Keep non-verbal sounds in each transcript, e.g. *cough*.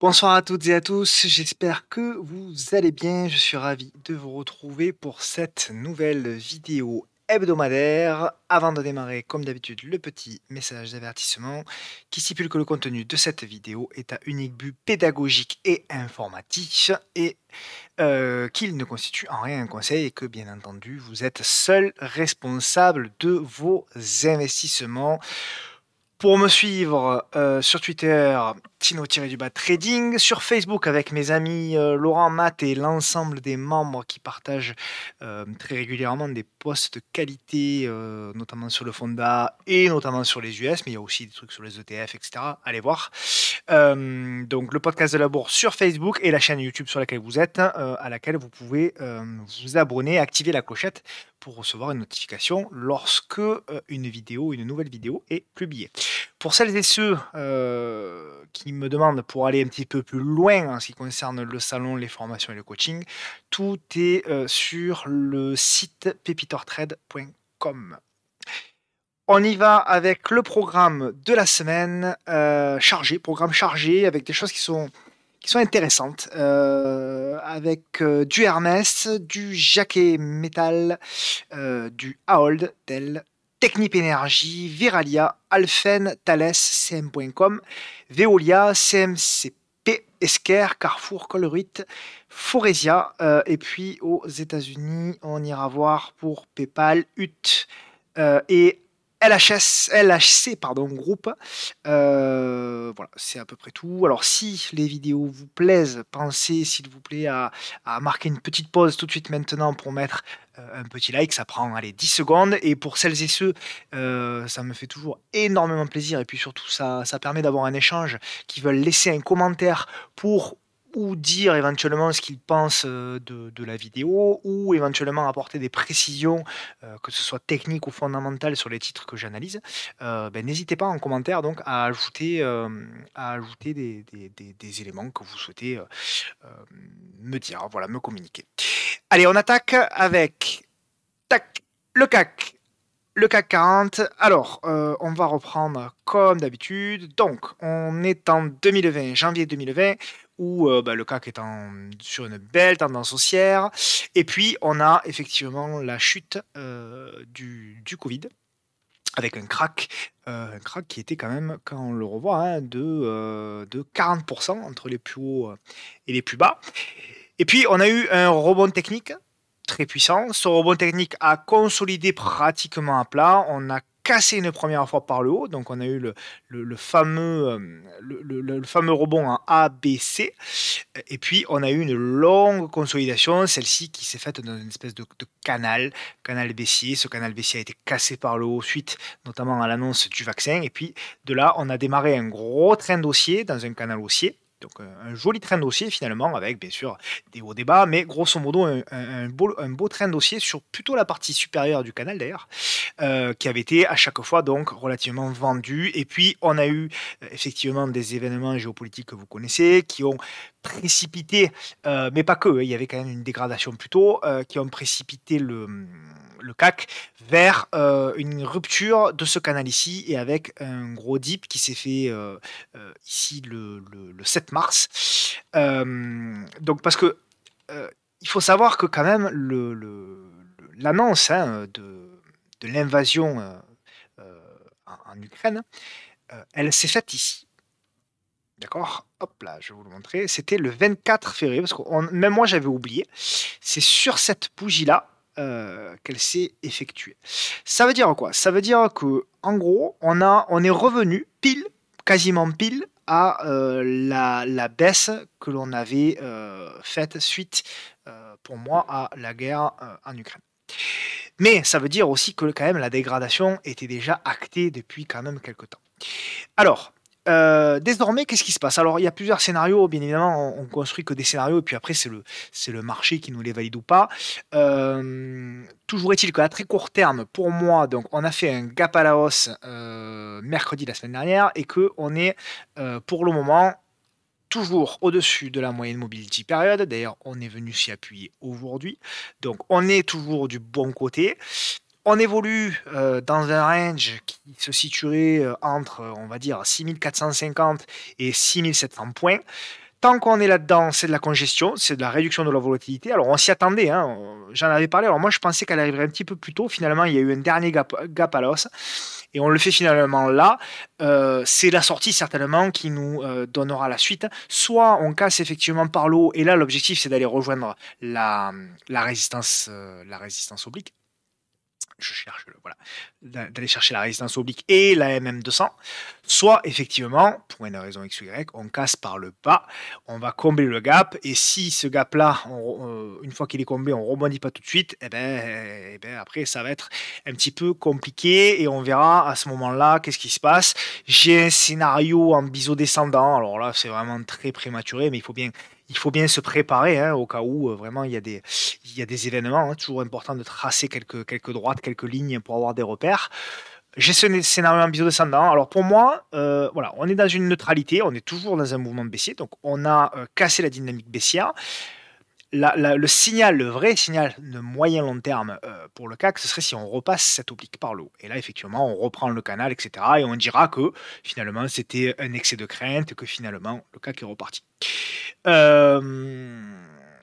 Bonsoir à toutes et à tous, j'espère que vous allez bien, je suis ravi de vous retrouver pour cette nouvelle vidéo hebdomadaire. Avant de démarrer, comme d'habitude, le petit message d'avertissement qui stipule que le contenu de cette vidéo est à unique but pédagogique et informatif et euh, qu'il ne constitue en rien un conseil et que, bien entendu, vous êtes seul responsable de vos investissements. Pour me suivre euh, sur Twitter, tino du trading, sur Facebook avec mes amis euh, Laurent Matt et l'ensemble des membres qui partagent euh, très régulièrement des posts de qualité, notamment sur le Fonda et notamment sur les US, mais il y a aussi des trucs sur les ETF, etc. Allez voir. donc le podcast de la bourse sur Facebook et la chaîne YouTube sur laquelle vous êtes, à laquelle vous pouvez vous abonner, activer la clochette pour recevoir une notification lorsque euh, une vidéo, une nouvelle vidéo est publiée. Pour celles et ceux euh, qui me demandent pour aller un petit peu plus loin en ce qui concerne le salon, les formations et le coaching, tout est euh, sur le site pepitortrade.com. On y va avec le programme de la semaine chargé, programme chargé avec des choses qui sont intéressantes, euh, avec euh, du Hermès, du Jacquet Metal, euh, du Ahold, Tel, Technip Energy, Viralia, Alphen, Thales, CM.com, Veolia, CMCP. Esker, Carrefour, Colruyt, Foresia. et puis aux États-Unis, on ira voir pour PayPal, UT et LHS, LHC, pardon, groupe. Euh, voilà, c'est à peu près tout. Alors, si les vidéos vous plaisent, pensez, s'il vous plaît, à, marquer une petite pause tout de suite maintenant pour mettre euh, un petit like. Ça prend, allez, 10 secondes. Et pour celles et ceux, euh, ça me fait toujours énormément plaisir. Et puis surtout, ça, ça permet d'avoir un échange qui veulent laisser un commentaire pour ou dire éventuellement ce qu'ils pense euh, de, la vidéo, ou éventuellement apporter des précisions, euh, que ce soit techniques ou fondamentales sur les titres que j'analyse, euh, ben, n'hésitez pas en commentaire donc à ajouter, à ajouter des, éléments que vous souhaitez me dire, voilà, me communiquer. Allez, on attaque avec tac, le CAC. Le CAC 40, alors on va reprendre comme d'habitude. Donc on est en 2020, janvier 2020 où euh, bah, le CAC est sur une belle tendance haussière. Et puis, on a effectivement la chute euh, du, Covid avec un crack, euh, un crack qui était quand même, quand on le revoit, hein, de, de 40% entre les plus hauts et les plus bas. Et puis, on a eu un rebond technique très puissant. Ce rebond technique a consolidé pratiquement à plat. On a cassé une première fois par le haut. Donc on a eu le, fameux, euh, le, fameux rebond en ABC. Et puis on a eu une longue consolidation, celle-ci qui s'est faite dans une espèce de, canal, canal baissier. Ce canal baissier a été cassé par le haut suite notamment à l'annonce du vaccin. Et puis de là, on a démarré un gros train d'ossier dans un canal haussier. Donc euh, un joli train dossier finalement, avec bien sûr des hauts débats, mais grosso modo un, beau, un beau, train dossier sur plutôt la partie supérieure du canal d'air euh, qui avait été à chaque fois donc relativement vendu. Et puis on a eu euh, effectivement des événements géopolitiques que vous connaissez, qui ont précipité, mais pas que, hein, il y avait quand même une dégradation plutôt, qui ont précipité le, le CAC vers une rupture de ce canal ici, et avec un gros dip qui s'est fait ici le, le, le 7 mars. Euh, donc, parce que euh, il faut savoir que, quand même, l'annonce hein, de, l'invasion euh, en, Ukraine, elle s'est faite ici. D'accord Hop là, je vais vous le montrer. C'était le 24 février, parce que même moi j'avais oublié. C'est sur cette bougie-là qu'elle s'est effectuée. Ça veut dire quoi Ça veut dire que, en gros, on, a, on est revenu pile quasiment pile à euh, la, baisse que l'on avait euh, faite suite, euh, pour moi, à la guerre en Ukraine. Mais ça veut dire aussi que quand même la dégradation était déjà actée depuis quand même quelques temps. Alors, euh, désormais, qu'est-ce qui se passe Alors, il y a plusieurs scénarios. Bien évidemment, on, construit que des scénarios, et puis après, c'est le, marché qui nous les valide ou pas. Euh, toujours est-il qu'à très court terme, pour moi, donc, on a fait un gap à la hausse euh, mercredi la semaine dernière, et que est pour le moment toujours au-dessus de la moyenne mobility période. D'ailleurs, on est venu s'y appuyer aujourd'hui. Donc, on est toujours du bon côté on évolue euh, dans un range qui se situerait euh, entre, on va dire, 6450 et 6700 points. Tant qu'on est là-dedans, c'est de la congestion, c'est de la réduction de la volatilité. Alors on s'y attendait, hein, j'en avais parlé. Alors moi je pensais qu'elle arriverait un petit peu plus tôt. Finalement, il y a eu un dernier gap, gap à l'os et on le fait finalement là. Euh, c'est la sortie certainement qui nous donnera la suite. Soit on casse effectivement par l'eau et là l'objectif c'est d'aller rejoindre la, résistance, la résistance oblique je cherche voilà, d'aller chercher la résistance oblique et la MM200, soit effectivement, pour une raison X Y, on casse par le bas, on va combler le gap, et si ce gap-là, euh, une fois qu'il est comblé, on rebondit pas tout de suite, et eh ben, eh ben, après, ça va être un petit peu compliqué, et on verra à ce moment-là qu'est-ce qui se passe. J'ai un scénario en biseau descendant, alors là, c'est vraiment très prématuré, mais il faut bien il faut bien se préparer hein, au cas où euh, vraiment il y a des, événements. Hein, toujours important de tracer quelques, droites, quelques lignes pour avoir des repères. J'ai ce scénario en descendant. Alors pour moi, euh, voilà, on est dans une neutralité, on est toujours dans un mouvement baissier, donc on a euh, cassé la dynamique baissière le signal, le vrai signal de moyen long terme euh, pour le CAC, ce serait si on repasse cette oblique par l'eau. Et là, effectivement, on reprend le canal, etc. Et on dira que finalement, c'était un excès de crainte, que finalement, le CAC est reparti. Euh,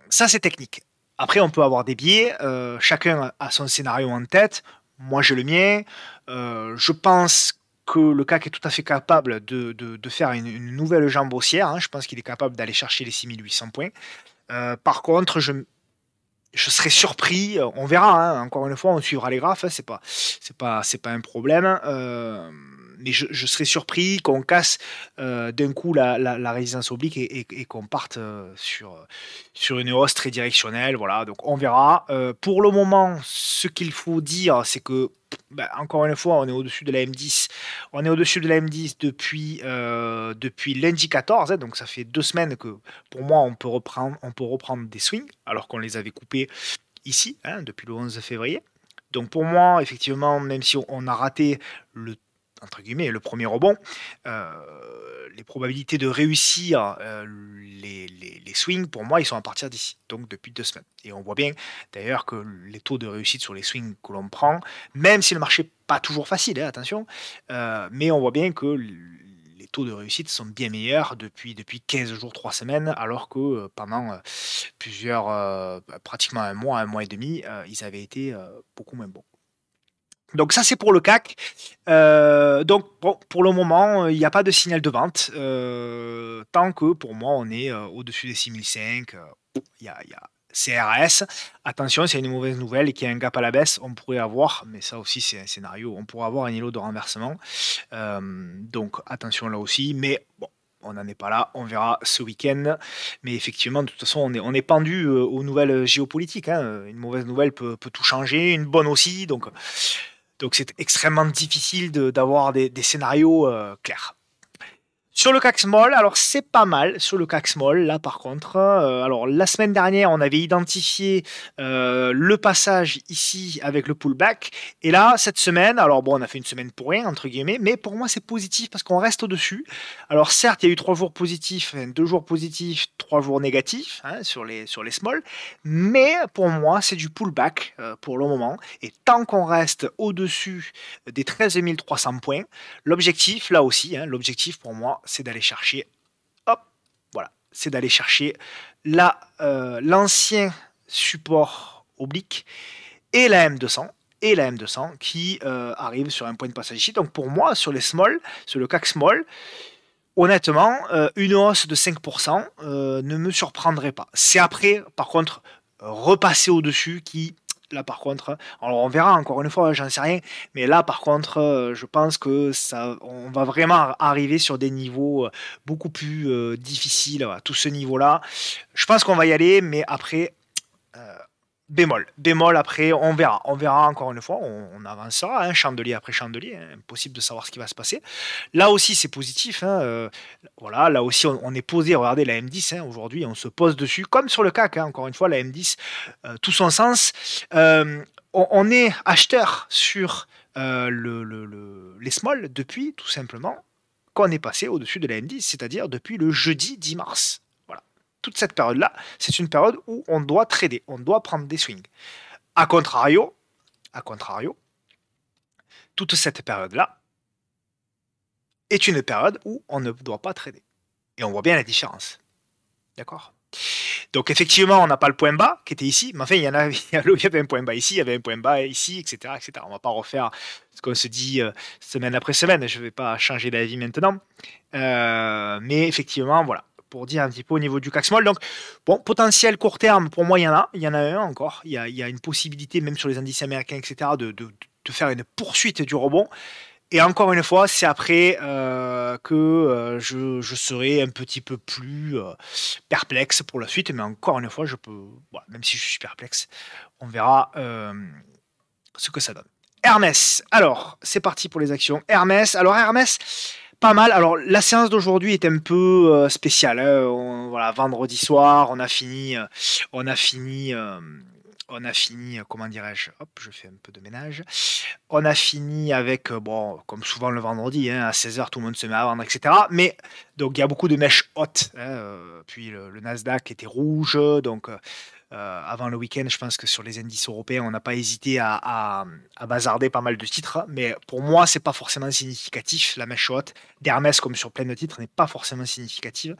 ça, c'est technique. Après, on peut avoir des biais. Euh, chacun a son scénario en tête. Moi, j'ai le mien. je pense que le CAC est tout à fait capable de, faire une, nouvelle jambe haussière. Hein. Je pense qu'il est capable d'aller chercher les 6800 points. Euh, par contre, je, je serais surpris. Euh, on verra. Hein, encore une fois, on suivra les graphes. Hein, c'est pas, c'est pas, c'est pas un problème. Euh, mais je, serais surpris qu'on casse d'un coup la, la, oblique et, qu'on parte sur, sur une hausse très directionnelle. Voilà, donc on verra. pour le moment, ce qu'il faut dire, c'est que bah, encore une fois, on est au-dessus de la M10. On est au-dessus de la M10 depuis, euh, depuis lundi 14, donc ça fait deux semaines que pour moi on peut reprendre, on peut reprendre des swings, alors qu'on les avait coupés ici, hein, depuis le 11 février. Donc pour moi, effectivement, même si on a raté le entre guillemets, le premier rebond, euh, les probabilités de réussir euh, les, swings, pour moi, ils sont à partir d'ici, donc depuis deux semaines. Et on voit bien d'ailleurs que les taux de réussite sur les swings que l'on prend, même si le marché n'est pas toujours facile, hein, attention, euh, mais on voit bien que les taux de réussite sont bien meilleurs depuis, depuis 15 jours, 3 semaines, alors que pendant plusieurs, pratiquement un mois, un mois et demi, ils avaient été beaucoup moins bons. Donc ça c'est pour le CAC. Euh, donc pour le moment, euh, il n'y a pas de signal de vente. Euh, tant que pour moi on est au-dessus des 6005, il y a, y a, CRS. Attention, c'est une mauvaise nouvelle et qu'il y a un gap à la baisse, on pourrait avoir, mais ça aussi c'est un scénario, on pourrait avoir un îlot de renversement. donc attention là aussi, mais bon, on n'en est pas là, on verra ce week-end. Mais effectivement, de toute façon, on est, on est pendu aux nouvelles géopolitiques. Hein. Une mauvaise nouvelle peut, peut, tout changer, une bonne aussi. Donc donc c'est extrêmement difficile d'avoir des, des, scénarios euh, clairs. Sur le CAC Small, alors c'est pas mal sur le CAC Small, là par contre. Euh, alors la semaine dernière, on avait identifié euh, le passage ici avec le pullback. Et là, cette semaine, alors bon, on a fait une semaine pour rien, entre guillemets, mais pour moi c'est positif parce qu'on reste au-dessus. Alors certes, il y a eu trois jours positifs, deux jours positifs, trois jours négatifs hein, sur, les, sur les Small, mais pour moi c'est du pullback euh, pour le moment. Et tant qu'on reste au-dessus des 13 300 points, l'objectif, là aussi, hein, l'objectif pour moi, c'est d'aller chercher, hop, voilà, c'est d'aller chercher euh, l'ancien support oblique et la M200 et la M200 qui euh, arrive sur un point de passage ici. Donc pour moi, sur les small, sur le CAC small, honnêtement, euh, une hausse de 5% ne me surprendrait pas. C'est après, par contre, repasser au-dessus qui là par contre, alors on verra encore une fois, j'en sais rien, mais là par contre, euh, je pense que ça, on va vraiment arriver sur des niveaux euh, beaucoup plus euh, difficiles, à tout ce niveau-là. Je pense qu'on va y aller, mais après, Bémol, bémol après, on verra, on verra encore une fois, on, avancera, hein, chandelier après chandelier, hein. impossible de savoir ce qui va se passer. Là aussi, c'est positif, hein, euh, voilà, là aussi, on, est posé, regardez la M10 aujourd'hui, on se pose dessus, comme sur le CAC, encore une fois, la M10, euh, tout son sens. Euh, on, est acheteur sur le, les small depuis, tout simplement, qu'on est passé au-dessus de la M10, c'est-à-dire depuis le jeudi 10 mars toute cette période-là, c'est une période où on doit trader, on doit prendre des swings. A contrario, à contrario, toute cette période-là est une période où on ne doit pas trader. Et on voit bien la différence. D'accord donc effectivement, on n'a pas le point bas qui était ici, mais enfin, il y en avait, *laughs* avait un point bas ici, il y avait un point bas ici, etc. etc. On ne va pas refaire ce qu'on se dit euh, semaine après semaine, je ne vais pas changer d'avis maintenant. Euh, mais effectivement, voilà pour dire un petit peu au niveau du Caxmol. Donc, bon, potentiel court terme, pour moi, il y en a. Il y en a un encore. Il y a, une possibilité, même sur les indices américains, etc., de, faire une poursuite du rebond. Et encore une fois, c'est après euh, que euh, je, serai un petit peu plus euh, perplexe pour la suite. Mais encore une fois, je peux, même si je suis perplexe, on verra ce que ça donne. Hermès, alors c'est parti pour les actions. Hermès, alors Hermès, pas mal. Alors, la séance d'aujourd'hui est un peu euh, spéciale. Hein. voilà, vendredi soir, on a fini. Euh, on a fini. Euh, on a fini, comment dirais-je Hop, je fais un peu de ménage. On a fini avec, bon, comme souvent le vendredi, hein, à 16h, tout le monde se met à vendre, etc. Mais, donc, il y a beaucoup de mèches hautes. Hein, puis, le, Nasdaq était rouge, donc euh, avant le week-end, je pense que sur les indices européens, on n'a pas hésité à, bazarder pas mal de titres. Mais pour moi, c'est pas forcément significatif. La mèche haute d'Hermès, comme sur plein de titres, n'est pas forcément significative.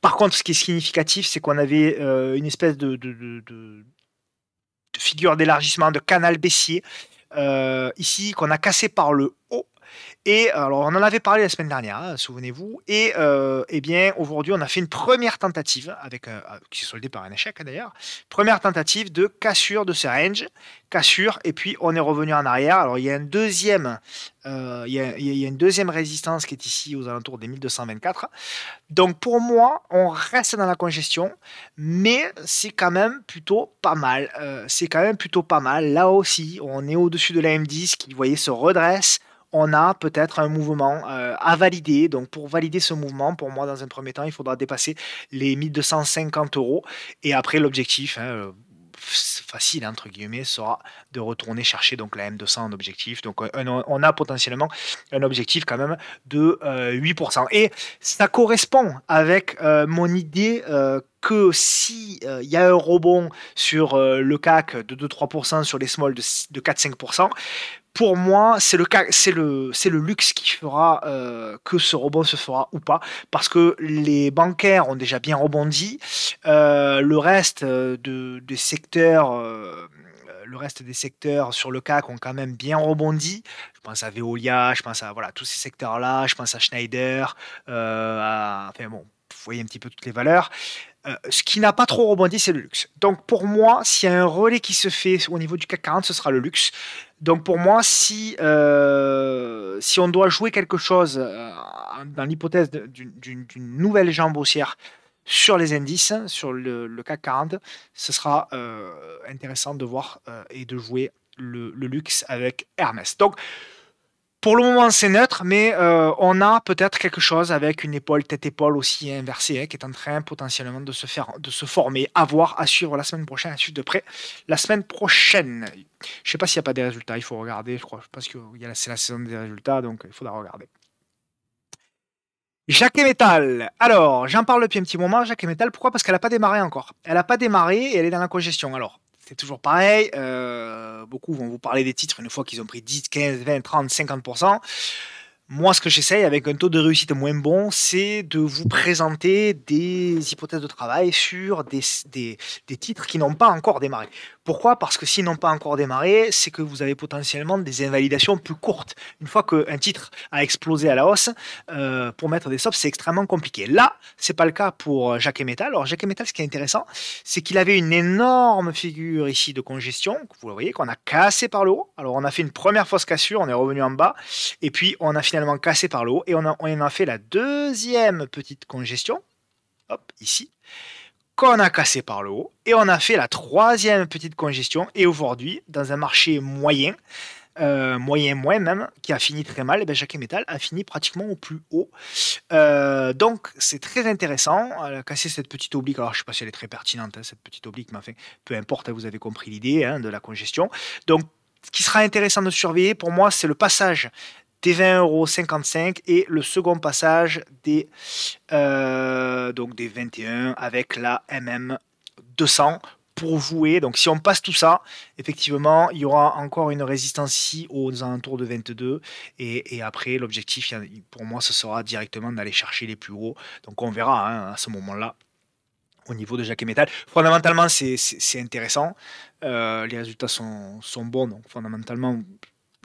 Par contre, ce qui est significatif, c'est qu'on avait euh, une espèce de, de, figure d'élargissement de canal baissier. Euh, ici, qu'on a cassé par le haut et alors, on en avait parlé la semaine dernière, hein, souvenez-vous. Et euh, eh bien, aujourd'hui, on a fait une première tentative, avec, euh, euh, qui s'est soldée par un échec hein, d'ailleurs. Première tentative de cassure de ce range, cassure, et puis on est revenu en arrière. Alors, il y a une deuxième, il, y a, une deuxième résistance qui est ici aux alentours des 1224. Donc, pour moi, on reste dans la congestion, mais c'est quand même plutôt pas mal. c'est quand même plutôt pas mal. Là aussi, on est au-dessus de la M10 qui, se redresse on a peut-être un mouvement euh, à valider. Donc pour valider ce mouvement, pour moi, dans un premier temps, il faudra dépasser les 1250 euros. Et après, l'objectif, hein, facile entre guillemets sera de retourner chercher donc la M200 en objectif donc on a potentiellement un objectif quand même de 8% euh, et ça correspond avec euh, mon idée que si il y a un rebond sur le CAC de 2-3% sur les smalls de, de 4-5% pour moi, c'est le, c'est le, c'est le luxe qui fera euh, que ce rebond se fera ou pas, parce que les bancaires ont déjà bien rebondi, euh, le reste euh, de, des secteurs. le reste des secteurs sur le CAC ont quand même bien rebondi. Je pense à Veolia, je pense à voilà, tous ces secteurs-là, je pense à Schneider, enfin bon, vous voyez un petit peu toutes les valeurs. ce qui n'a pas trop rebondi, c'est le luxe. Donc pour moi, s'il y a un relais qui se fait au niveau du CAC 40, ce sera le luxe. Donc pour moi, si, euh, si on doit jouer quelque chose euh, dans l'hypothèse d'une nouvelle jambe haussière sur les indices, sur le, CAC 40, ce sera euh, intéressant de voir et de jouer le, le, luxe avec Ernest. Donc pour le moment, c'est neutre, mais euh, on a peut-être quelque chose avec une épaule, tête-épaule aussi inversée, hein, qui est en train potentiellement de se, faire, de se former. À voir, à suivre la semaine prochaine, à suivre de près la semaine prochaine. Je ne sais pas s'il n'y a pas des résultats, il faut regarder, je crois, parce que c'est la saison des résultats, donc il faudra regarder. Jacques et Alors, j'en parle depuis un petit moment, Jacques et métal. Pourquoi Parce qu'elle n'a pas démarré encore. Elle n'a pas démarré et elle est dans la congestion. Alors, c'est toujours pareil. Euh, beaucoup vont vous parler des titres une fois qu'ils ont pris 10, 15, 20, 30, 50% moi, ce que j'essaye avec un taux de réussite moins bon, c'est de vous présenter des hypothèses de travail sur des, des, titres qui n'ont pas encore démarré. Pourquoi Parce que s'ils n'ont pas encore démarré, c'est que vous avez potentiellement des invalidations plus courtes. Une fois qu'un titre a explosé à la hausse, euh, pour mettre des stops, c'est extrêmement compliqué. Là, c'est pas le cas pour euh, Jacques et Metal. Alors, Jacques et Metal, ce qui est intéressant, c'est qu'il avait une énorme figure ici de congestion, vous le voyez, qu'on a cassé par le haut. Alors, on a fait une première fausse cassure, on est revenu en bas, et puis on a finalement cassé par le haut et on a, on a fait la deuxième petite congestion, hop, ici, qu'on a cassé par le haut et on a fait la troisième petite congestion et aujourd'hui, dans un marché moyen, euh, moyen moins même, qui a fini très mal, et eh bien Jacques métal a fini pratiquement au plus haut. Euh, donc c'est très intéressant, casser euh, casser cette petite oblique, alors je sais pas si elle est très pertinente, hein, cette petite oblique, mais enfin, peu importe, hein, vous avez compris l'idée hein, de la congestion. Donc ce qui sera intéressant de surveiller pour moi, c'est le passage des 20,55€ et le second passage des, euh, donc des 21 avec la MM 200 pour vouer. Donc si on passe tout ça, effectivement, il y aura encore une résistance ici aux alentours de 22. Et, après, l'objectif, pour moi, ce sera directement d'aller chercher les plus hauts. Donc on verra hein, à ce moment-là au niveau de Jacques et Métal. Fondamentalement, c'est intéressant. Euh, les résultats sont, sont bons. Donc fondamentalement,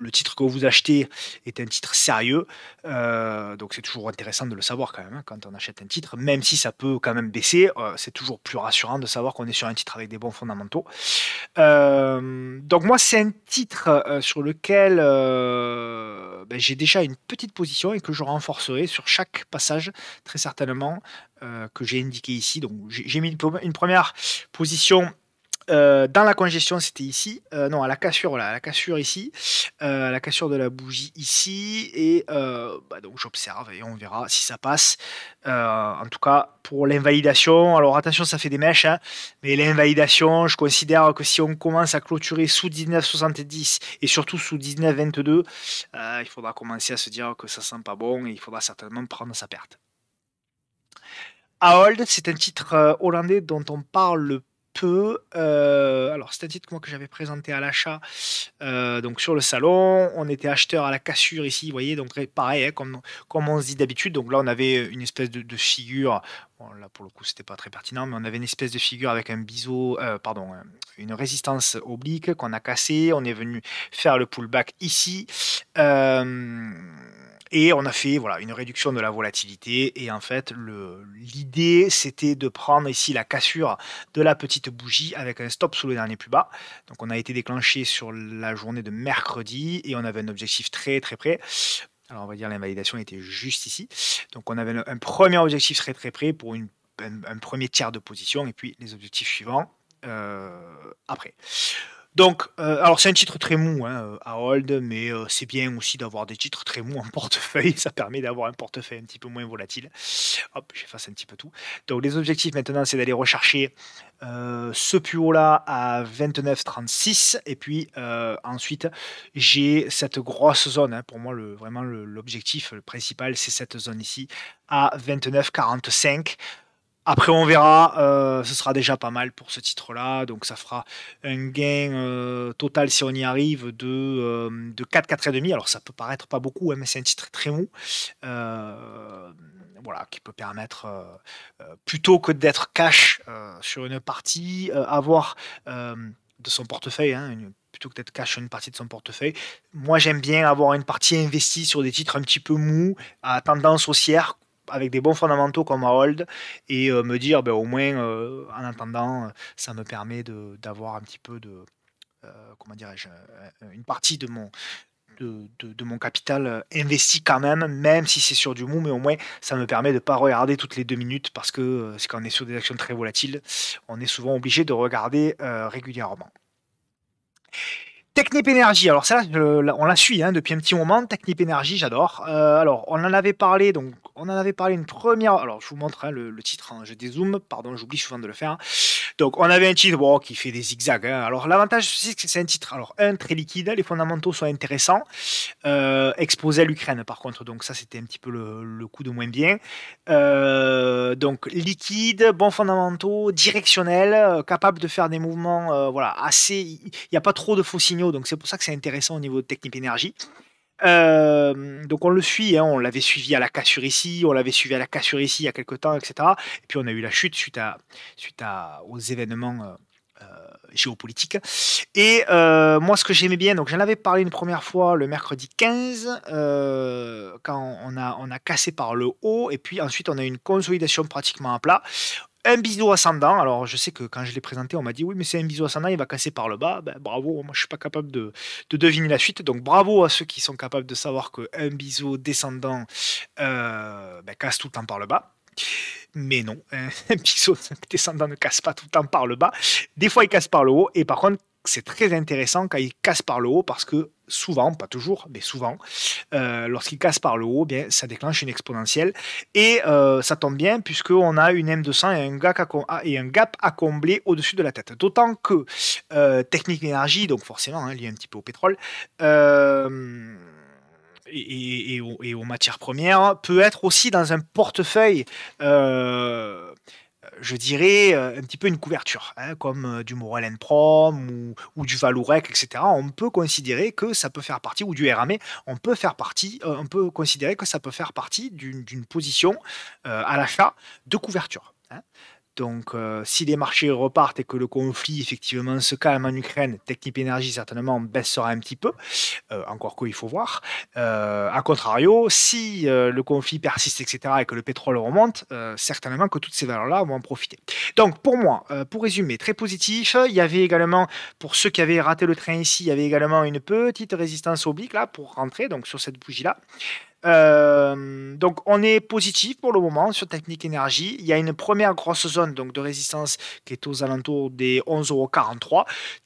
le titre que vous achetez est un titre sérieux. Euh, donc c'est toujours intéressant de le savoir quand même hein, quand on achète un titre, même si ça peut quand même baisser. Euh, c'est toujours plus rassurant de savoir qu'on est sur un titre avec des bons fondamentaux. Euh, donc moi c'est un titre sur lequel ben, j'ai déjà une petite position et que je renforcerai sur chaque passage très certainement que j'ai indiqué ici. Donc j'ai mis une première position euh, dans la congestion, c'était ici. Euh, non, à la cassure, là, à la cassure ici, euh, à la cassure de la bougie ici. Et bah, donc j'observe et on verra si ça passe. en tout cas, pour l'invalidation, alors attention, ça fait des mèches, hein, mais l'invalidation, je considère que si on commence à clôturer sous 19,70 et surtout sous 19,22, il faudra commencer à se dire que ça sent pas bon et il faudra certainement prendre sa perte. Ahold, c'est un titre hollandais dont on parle le euh, alors c'est alors, statistiquement que j'avais présenté à l'achat, euh, donc sur le salon, on était acheteur à la cassure ici, vous voyez, donc pareil, hein, comme, on se dit d'habitude. Donc là, on avait une espèce de, figure. là, pour le coup, c'était pas très pertinent, mais on avait une espèce de figure avec un biseau, euh, pardon, une résistance oblique qu'on a cassé On est venu faire le pullback ici. Et on a fait voilà, une réduction de la volatilité. Et en fait, l'idée, c'était de prendre ici la cassure de la petite bougie avec un stop sous le dernier plus bas. Donc on a été déclenché sur la journée de mercredi et on avait un objectif très très près. Alors on va dire l'invalidation était juste ici. Donc on avait un premier objectif très très près pour une, un, premier tiers de position et puis les objectifs suivants euh, après. Donc, euh, alors c'est un titre très mou, à hein, euh, hold, mais euh, c'est bien aussi d'avoir des titres très mous en *laughs* portefeuille. Ça permet d'avoir un portefeuille un petit peu moins volatile. Hop, j'efface un petit peu tout. Donc, les objectifs maintenant, c'est d'aller rechercher ce puo là à 29,36. Et puis ensuite, j'ai cette grosse zone. Hein. pour moi, vraiment, l'objectif principal, c'est cette zone ici à 29,45. Après, on verra. Euh, ce sera déjà pas mal pour ce titre-là. Donc, ça fera un gain euh, total, si on y arrive, de, 4,45. Euh, de 4, demi. Alors, ça peut paraître pas beaucoup, hein, mais c'est un titre très mou. voilà, qui peut permettre, plutôt que d'être cash sur une partie, avoir de son portefeuille, hein, plutôt que d'être cash sur une partie de son portefeuille. Moi, j'aime bien avoir une partie investie sur des titres un petit peu mous, à tendance haussière, avec des bons fondamentaux comme Harold et euh, me dire ben, au moins euh, en attendant ça me permet d'avoir un petit peu de euh, comment dirais-je une partie de mon de, mon capital investi quand même, même si c'est sur du mou, mais au moins ça me permet de ne pas regarder toutes les deux minutes parce que quand on est sur des actions très volatiles, on est souvent obligé de regarder régulièrement. Technip Énergie, alors ça, on la suit hein, depuis un petit moment. Technip Énergie, j'adore. Euh, alors, on en avait parlé, donc on en avait parlé une première. Alors, je vous montre hein, le, titre, hein, je dézoome, pardon, j'oublie souvent de le faire. Donc, on avait un titre qui fait des zigzags. Alors, l'avantage, c'est que c'est un titre, alors, un, très liquide, les fondamentaux sont intéressants. Euh, exposé à l'Ukraine, par contre, donc ça, c'était un petit peu le, coup de moins bien. Euh, donc, liquide, bons fondamentaux, directionnel, capable de faire des mouvements, voilà, assez. Il n'y a pas trop de faux signaux donc c'est pour ça que c'est intéressant au niveau de Technip Énergie. Euh, donc on le suit, hein, on l'avait suivi à la cassure ici, on l'avait suivi à la cassure ici il y a quelques temps, etc. Et puis on a eu la chute suite, à, suite à, aux événements euh, euh, géopolitiques. Et moi ce que j'aimais bien, donc j'en avais parlé une première fois le mercredi 15, quand on a, on a cassé par le haut, et puis ensuite on a eu une consolidation pratiquement à plat un biseau ascendant. Alors, je sais que quand je l'ai présenté, on m'a dit oui, mais c'est un biseau ascendant, il va casser par le bas. Ben, bravo, moi je suis pas capable de, deviner la suite. Donc, bravo à ceux qui sont capables de savoir qu'un biseau descendant euh, ben, casse tout le temps par le bas. Mais non, *laughs* un biseau descendant ne casse pas tout le temps par le bas. Des fois, il casse par le haut. Et par contre, c'est très intéressant quand il casse par le haut parce que souvent, pas toujours, mais souvent, euh, lorsqu'il casse par le haut, bien, ça déclenche une exponentielle. Et euh, ça tombe bien puisqu'on a une M200 et un gap à, ah, combler au-dessus de la tête. D'autant que euh, Technique Énergie, donc forcément hein, lié un petit peu au pétrole, et, et, aux, matières premières, peut être aussi dans un portefeuille je dirais, euh, un petit peu une couverture, hein, comme euh, du Morel Prom ou, du Valourec, etc. On peut considérer que ça peut faire partie, ou du RAME, on peut faire partie, euh, on peut considérer que ça peut faire partie d'une position à l'achat de couverture. Hein. Donc, euh, si les marchés repartent et que le conflit, effectivement, se calme en Ukraine, Technip Energy, certainement, baissera un petit peu. Euh, encore encore qu'il faut voir. a euh, contrario, si le conflit persiste, etc., et que le pétrole remonte, certainement que toutes ces valeurs-là vont en profiter. Donc, pour moi, pour résumer, très positif. Il y avait également, pour ceux qui avaient raté le train ici, il y avait également une petite résistance oblique, là, pour rentrer, donc sur cette bougie-là. Euh, donc on est positif pour le moment sur Technique Énergie. Il y a une première grosse zone donc, de résistance qui est aux alentours des euros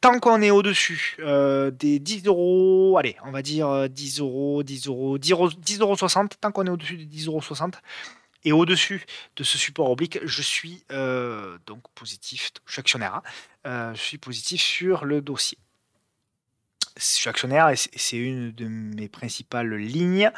Tant qu'on est au-dessus euh, des 10 euros, allez, on va dire 10 euh, euros, 10 euros, 10 euros, 10 euros 60, tant qu'on est au-dessus des 10 euros 60, et au-dessus de ce support oblique, je suis euh, donc positif, je suis actionnaire, hein. euh, je suis positif sur le dossier je suis actionnaire et c'est une de mes principales lignes.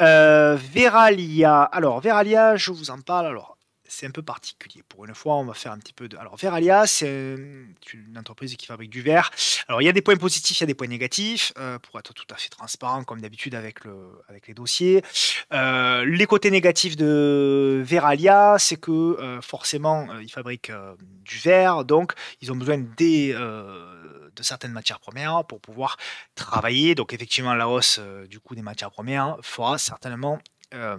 Euh, Veralia. Alors, Veralia, je vous en parle. Alors, c'est un peu particulier. Pour une fois, on va faire un petit peu de. Alors, Veralia, c'est euh, une entreprise qui fabrique du verre. Alors, il y a des points positifs, il y a des points négatifs, euh, pour être tout à fait transparent, comme d'habitude avec, le... avec les dossiers. les côtés négatifs de Veralia, c'est que forcément, ils fabriquent du verre, donc ils ont besoin des de certaines matières premières pour pouvoir travailler. Donc effectivement, la hausse euh, du coût des matières premières fera certainement... Euh,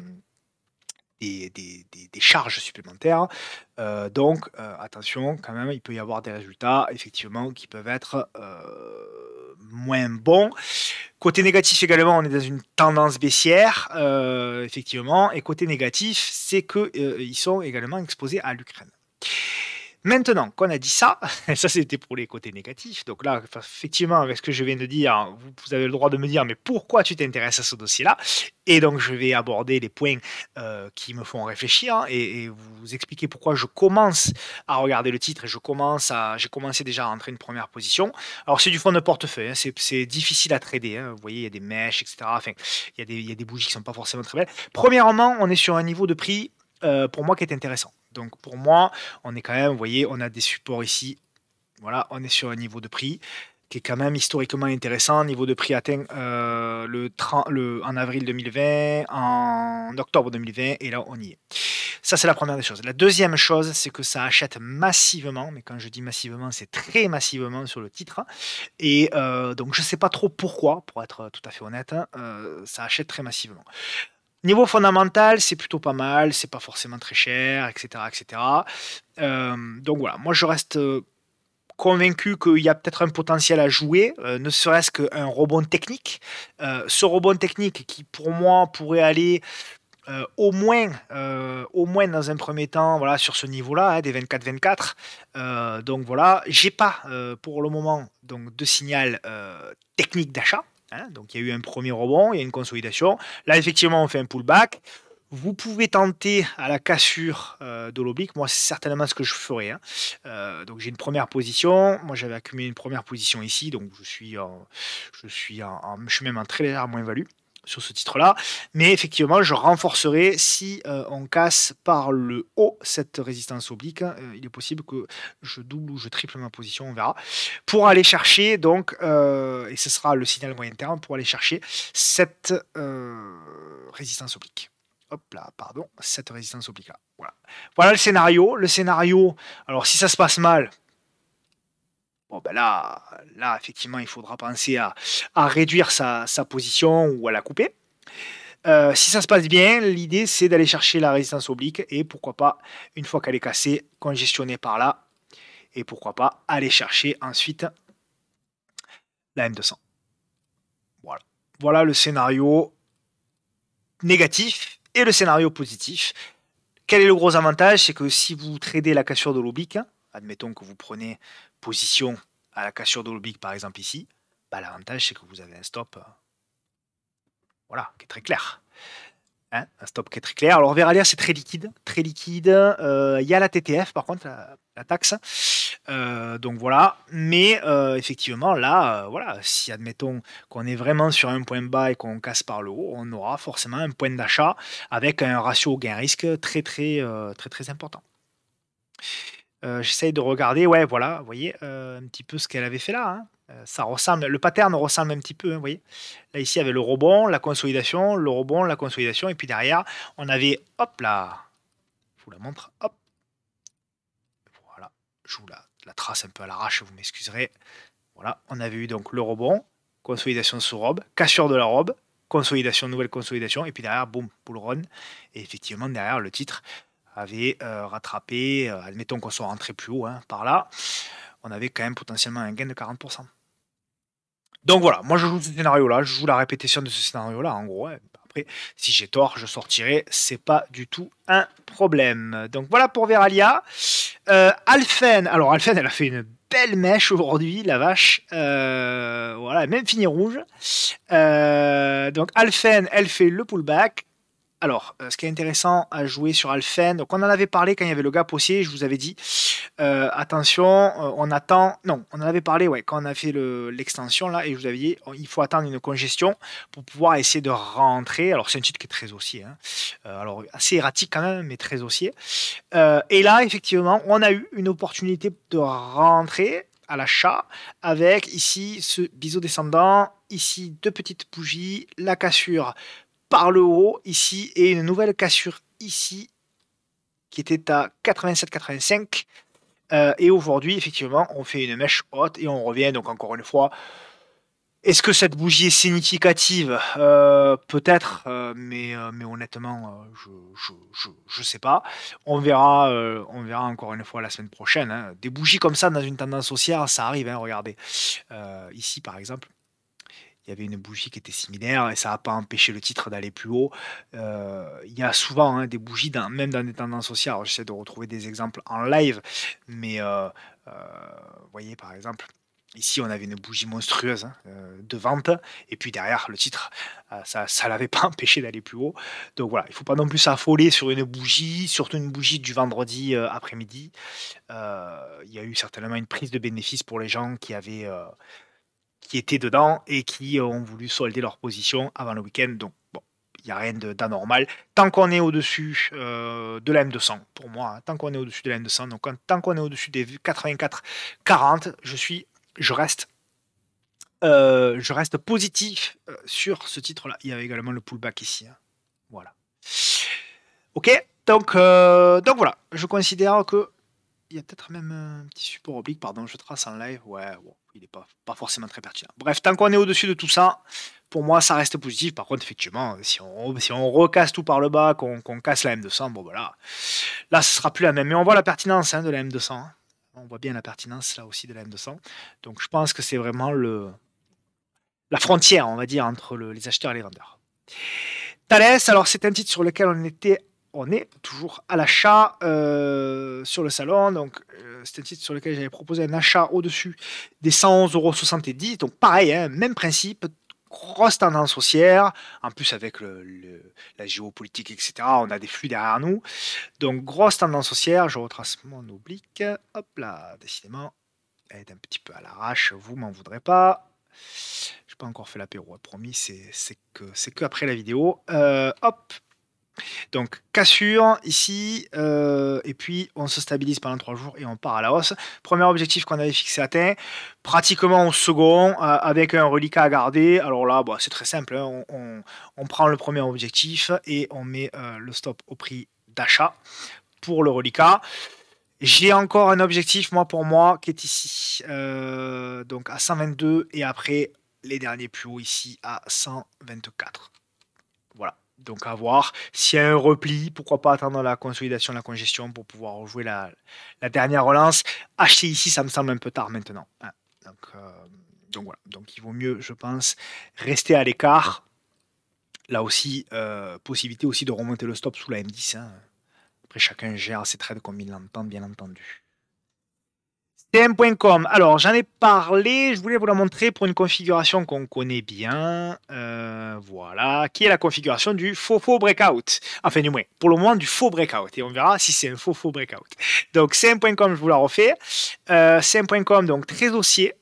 des, des, charges supplémentaires. Euh, donc, attention, quand même, il peut y avoir des résultats, effectivement, qui peuvent être moins bons. Côté négatif également, on est dans une tendance baissière, effectivement. Et côté négatif, c'est qu'ils ils sont également exposés à l'Ukraine. Maintenant qu'on a dit ça, *laughs* ça c'était pour les côtés négatifs. Donc là, effectivement, avec ce que je viens de dire, vous avez le droit de me dire, mais pourquoi tu t'intéresses à ce dossier-là Et donc je vais aborder les points euh, qui me font réfléchir hein, et, vous expliquer pourquoi je commence à regarder le titre et je commence à, j'ai commencé déjà à entrer une première position. Alors c'est du fond de portefeuille, hein, c'est, difficile à trader. Hein. vous voyez, il y a des mèches, etc. Enfin, il y, a des, bougies qui ne sont pas forcément très belles. Premièrement, on est sur un niveau de prix euh, pour moi qui est intéressant. Donc pour moi, on est quand même, vous voyez, on a des supports ici. Voilà, on est sur un niveau de prix qui est quand même historiquement intéressant. Niveau de prix atteint euh, le, en avril 2020, en octobre 2020, et là, on y est. Ça, c'est la première des choses. La deuxième chose, c'est que ça achète massivement, mais quand je dis massivement, c'est très massivement sur le titre. Et euh, donc, je ne sais pas trop pourquoi, pour être tout à fait honnête, hein, euh, ça achète très massivement. Niveau fondamental, c'est plutôt pas mal, c'est pas forcément très cher, etc. etc. Euh, donc voilà, moi je reste euh, convaincu qu'il y a peut-être un potentiel à jouer, euh, ne serait-ce qu'un rebond technique. ce rebond technique qui, pour moi, pourrait aller au, moins, au moins dans un premier temps voilà, sur ce niveau-là, hein, des 24-24. donc voilà, j'ai pas pour le moment donc, de signal technique d'achat. Hein. Donc il y a eu un premier rebond, il y a une consolidation. Là, effectivement, on fait un pullback. Vous pouvez tenter à la cassure euh, de l'oblique. Moi, c'est certainement ce que je ferai. Hein. Euh, donc, j'ai une première position. Moi, j'avais accumulé une première position ici. Donc, je suis, je suis, en, je suis même en très légère moins-value sur ce titre-là. Mais effectivement, je renforcerai si euh, on casse par le haut cette résistance oblique. Hein, euh, il est possible que je double ou je triple ma position, on verra. Pour aller chercher, donc, euh, et ce sera le signal moyen terme, pour aller chercher cette résistance oblique. Hop là, pardon, cette résistance oblique là. Voilà. voilà le scénario. Le scénario, alors si ça se passe mal, Bon, ben là, là, effectivement, il faudra penser à, réduire sa, position ou à la couper. Euh, si ça se passe bien, l'idée c'est d'aller chercher la résistance oblique et pourquoi pas, une fois qu'elle est cassée, congestionner par là et pourquoi pas aller chercher ensuite la M200. Voilà, voilà le scénario négatif et le scénario positif. Quel est le gros avantage C'est que si vous tradez la cassure de l'oblique, hein, admettons que vous prenez position à la cassure de par exemple ici, bah, l'avantage c'est que vous avez un stop euh, voilà, qui est très clair. Hein, un stop qui est très clair. Alors Veralia c'est très liquide, très liquide. Euh, il y a la TTF par contre, la, taxe. Euh, donc voilà, mais effectivement là, voilà, si admettons qu'on est vraiment sur un point bas et qu'on casse par le haut, on aura forcément un point d'achat avec un ratio gain-risque très très, très très important. Euh, J'essaye de regarder, ouais, voilà, vous voyez, euh, un petit peu ce qu'elle avait fait là. Hein. Euh, ça ressemble, le pattern ressemble un petit peu, hein, vous voyez. Là, ici, il y avait le rebond, la consolidation, le rebond, la consolidation, et puis derrière, on avait, hop là, je vous la montre, hop. Voilà, je vous la, la trace un peu à l'arrache, vous m'excuserez. Voilà, on avait eu donc le rebond, consolidation sous robe, cassure de la robe, consolidation, nouvelle consolidation, et puis derrière, boum, pull run, et effectivement, derrière, le titre avait euh, rattrapé, euh, admettons qu'on soit rentré plus haut hein, par là, on avait quand même potentiellement un gain de 40%. Donc voilà, moi je joue ce scénario-là, je joue la répétition de ce scénario-là, en gros. Après, si j'ai tort, je sortirai, c'est pas du tout un problème. Donc voilà pour Veralia. Euh, Alphen, alors Alphen, elle a fait une belle mèche aujourd'hui, la vache. Euh, voilà, même fini rouge. Euh, donc Alphen, elle fait le pullback alors, euh, ce qui est intéressant à jouer sur Alphen, donc on en avait parlé quand il y avait le gap aussi, je vous avais dit, euh, attention, euh, on attend, non, on en avait parlé ouais, quand on a fait l'extension là, et je vous avais dit, il faut attendre une congestion pour pouvoir essayer de rentrer. Alors, c'est un titre qui est très haussier, hein. alors assez erratique quand même, mais très haussier. et là, effectivement, on a eu une opportunité de rentrer à l'achat avec ici ce biseau descendant, ici deux petites bougies, la cassure par le haut ici et une nouvelle cassure ici qui était à 87,85. Euh, et aujourd'hui, effectivement, on fait une mèche haute et on revient donc encore une fois. Est-ce que cette bougie est significative euh, Peut-être, euh, mais, mais honnêtement, je ne sais pas. On verra, on verra encore une fois la semaine prochaine. Hein. Des bougies comme ça dans une tendance haussière, ça arrive, hein, regardez. ici, par exemple, il y avait une bougie qui était similaire et ça n'a pas empêché le titre d'aller plus haut. Euh, il y a souvent hein, des bougies, même dans des tendances sociales. j'essaie de retrouver des exemples en live, mais euh, euh, vous voyez par exemple. Ici, on avait une bougie monstrueuse hein, de vente, et puis derrière, le titre, ça ne l'avait pas *laughs* empêché d'aller plus haut. Donc voilà, il ne faut pas non plus s'affoler sur une bougie, surtout une bougie du vendredi après-midi. il y a eu certainement une prise de bénéfice pour les gens qui avaient qui étaient dedans et qui ont voulu solder leur position avant le week-end. Donc, bon, il n'y a rien d'anormal. Euh, hein, tant qu'on est au-dessus de la M200, pour moi, tant qu'on est au-dessus de la M200, donc tant qu'on est au-dessus des 84-40, je suis, je reste euh, je reste positif euh, sur ce titre-là. Il y avait également le pullback ici. Hein. Voilà. Ok, donc, donc voilà. Je considère que. Il y a peut-être même un petit support oblique, pardon, je trace en live. Ouais, bon il n'est pas, forcément très pertinent. Bref, tant qu'on est au-dessus de tout ça, pour moi, ça reste positif. Par contre, effectivement, si on, recasse tout par le bas, qu'on casse la M200, bon, voilà. Là, ce ne sera plus la même. Mais on voit la pertinence hein, de la M200. Hein. On voit bien la pertinence, là aussi, de la M200. Donc, je pense que c'est vraiment le, la frontière, on va dire, entre les acheteurs et les vendeurs. Thales, alors c'est un titre sur lequel on était on est toujours à l'achat euh, sur le salon. Donc, euh, c'est un site sur lequel j'avais proposé un achat au-dessus des euros. Donc, pareil, hein, même principe, grosse tendance haussière. En plus, avec la géopolitique, etc., on a des flux derrière nous. Donc, grosse tendance haussière. Je retrace mon oblique. Hop là, décidément, elle est un petit peu à l'arrache. Vous m'en voudrez pas. Je n'ai pas encore fait l'apéro, promis. C'est que, que après la vidéo. Euh, hop, donc cassure ici, euh, et puis on se stabilise pendant 3 jours et on part à la hausse. Premier objectif qu'on avait fixé atteint, pratiquement au second, euh, avec un reliquat à garder. Alors là, bah, c'est très simple, hein. on, prend le premier objectif et on met euh, le stop au prix d'achat pour le reliquat. J'ai encore un objectif, moi, pour moi, qui est ici, donc à 122 et après les derniers plus hauts ici à 124 donc à voir. S'il y a un repli, pourquoi pas attendre la consolidation, la congestion pour pouvoir jouer la, dernière relance. Acheter ici, ça me semble un peu tard maintenant. Hein. Euh, donc, voilà. Donc il vaut mieux, je pense, rester à l'écart. Là aussi, euh, possibilité aussi de remonter le stop sous la M10. Hein. Après, chacun gère ses trades comme il l'entend, bien entendu comme, Alors, j'en ai parlé, je voulais vous la montrer pour une configuration qu'on connaît bien. Euh, voilà, qui est la configuration du faux faux breakout. Enfin, du moins, pour le moment, du faux breakout. Et on verra si c'est un faux faux breakout. Donc, CM.com, je vous la refais. Euh, point CM.com, donc très haussier.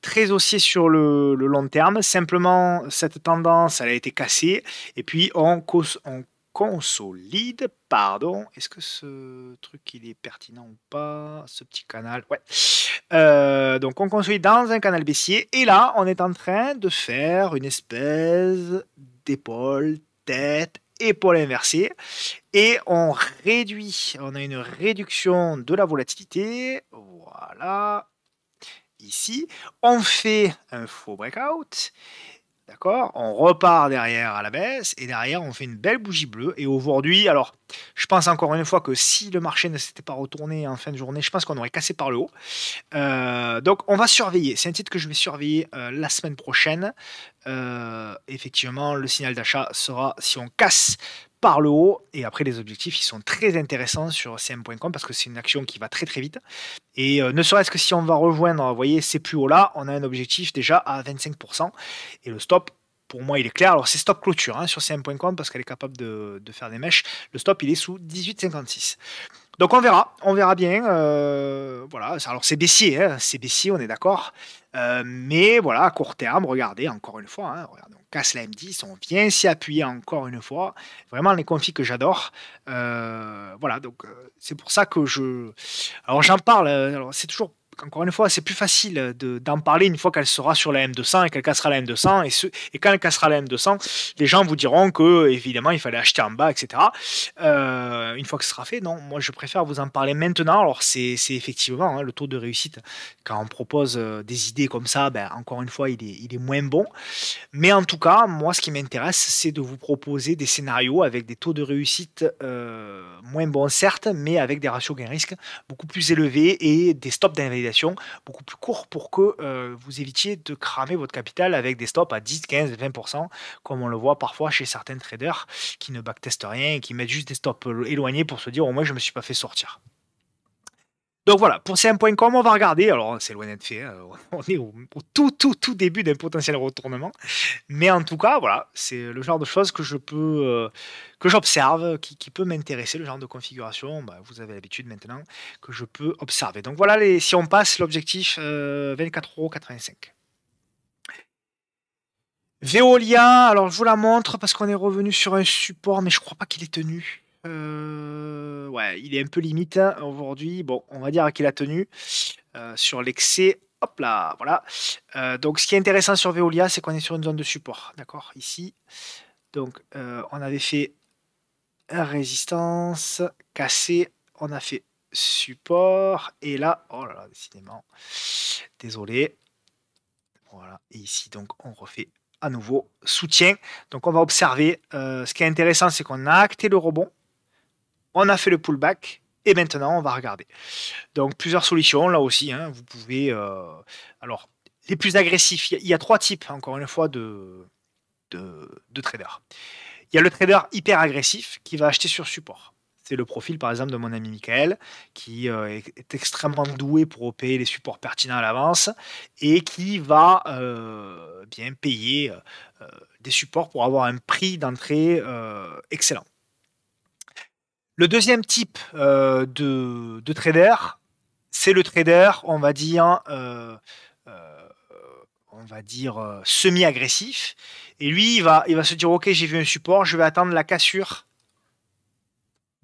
Très haussier sur le, long terme. Simplement, cette tendance, elle a été cassée. Et puis, on, cause, on consolide. Pardon, est-ce que ce truc il est pertinent ou pas Ce petit canal, ouais. Euh, donc on consolide dans un canal baissier et là on est en train de faire une espèce d'épaule, tête, épaule inversée et on réduit, on a une réduction de la volatilité. Voilà, ici, on fait un faux breakout D'accord On repart derrière à la baisse et derrière on fait une belle bougie bleue. Et aujourd'hui, alors je pense encore une fois que si le marché ne s'était pas retourné en fin de journée, je pense qu'on aurait cassé par le haut. Euh, donc on va surveiller. C'est un titre que je vais surveiller euh, la semaine prochaine. Euh, effectivement, le signal d'achat sera si on casse par le haut. Et après, les objectifs, ils sont très intéressants sur cm.com parce que c'est une action qui va très très vite. Et euh, ne serait-ce que si on va rejoindre, voyez, ces plus haut là on a un objectif déjà à 25%. Et le stop, pour moi, il est clair. Alors, c'est stop clôture hein, sur cm.com parce qu'elle est capable de, faire des mèches. Le stop, il est sous 18,56. Donc, on verra. On verra bien. Euh, voilà. Alors, c'est baissier. Hein. c'est baissier, on est d'accord. Euh, mais voilà, à court terme, regardez, encore une fois, hein, regardez, qu'à dit 10. On vient s'y appuyer encore une fois. Vraiment les confits que j'adore. Euh, voilà, donc euh, c'est pour ça que je. Alors j'en parle, euh, c'est toujours encore une fois, c'est plus facile d'en parler une fois qu'elle sera sur la M200 et qu'elle cassera la M200. Et, et quand elle cassera la M200, les gens vous diront que, évidemment, il fallait acheter en bas, etc. Euh, une fois que ce sera fait, non, moi je préfère vous en parler maintenant. Alors, c'est effectivement hein, le taux de réussite quand on propose euh, des idées comme ça, ben, encore une fois, il est, il est moins bon. Mais en tout cas, moi, ce qui m'intéresse, c'est de vous proposer des scénarios avec des taux de réussite euh, moins bons, certes, mais avec des ratios gain-risque beaucoup plus élevés et des stops d'invalidation beaucoup plus court pour que euh, vous évitiez de cramer votre capital avec des stops à 10, 15, 20%, comme on le voit parfois chez certains traders qui ne backtestent rien et qui mettent juste des stops euh, éloignés pour se dire au moins je ne me suis pas fait sortir. Donc voilà, pour CM.com, on va regarder. Alors, c'est loin d'être fait. Hein. *laughs* On est au, tout, tout, tout début d'un potentiel retournement. Mais en tout cas, voilà, c'est le genre de choses que je peux, euh, que j'observe, qui, peut m'intéresser, le genre de configuration. Bah, vous avez l'habitude maintenant que je peux observer. Donc voilà, si on passe l'objectif 24,85. Euh, 24,85€. Veolia, alors je vous la montre parce qu'on est revenu sur un support, mais je crois pas qu'il est tenu. Euh, ouais, il est un peu limite hein, aujourd'hui. Bon, on va dire qu'il a tenu euh, sur l'excès. Hop là, voilà. Euh, donc, ce qui est intéressant sur Veolia, c'est qu'on est sur une zone de support. D'accord Ici. Donc, on avait fait résistance, cassé. On a fait support. Et là, oh là là, décidément. Désolé. Voilà. Et ici, donc, on refait à nouveau soutien. Donc, on va observer. ce qui est intéressant, c'est qu'on a acté le rebond on a fait le pullback, et maintenant on va regarder. Donc plusieurs solutions là aussi, hein. vous pouvez... Euh, alors, les plus agressifs, il y, a trois types, encore une fois, de, traders. Il y a le trader hyper agressif qui va acheter sur support. C'est le profil, par exemple, de mon ami Michael, qui euh, est extrêmement doué pour payer les supports pertinents à l'avance et qui va euh, bien payer des supports pour avoir un prix d'entrée excellent. Le deuxième type euh, de, trader, c'est le trader, on va dire, euh, euh, on va dire semi-agressif. Et lui, il va, il va se dire, ok, j'ai vu un support, je vais attendre la cassure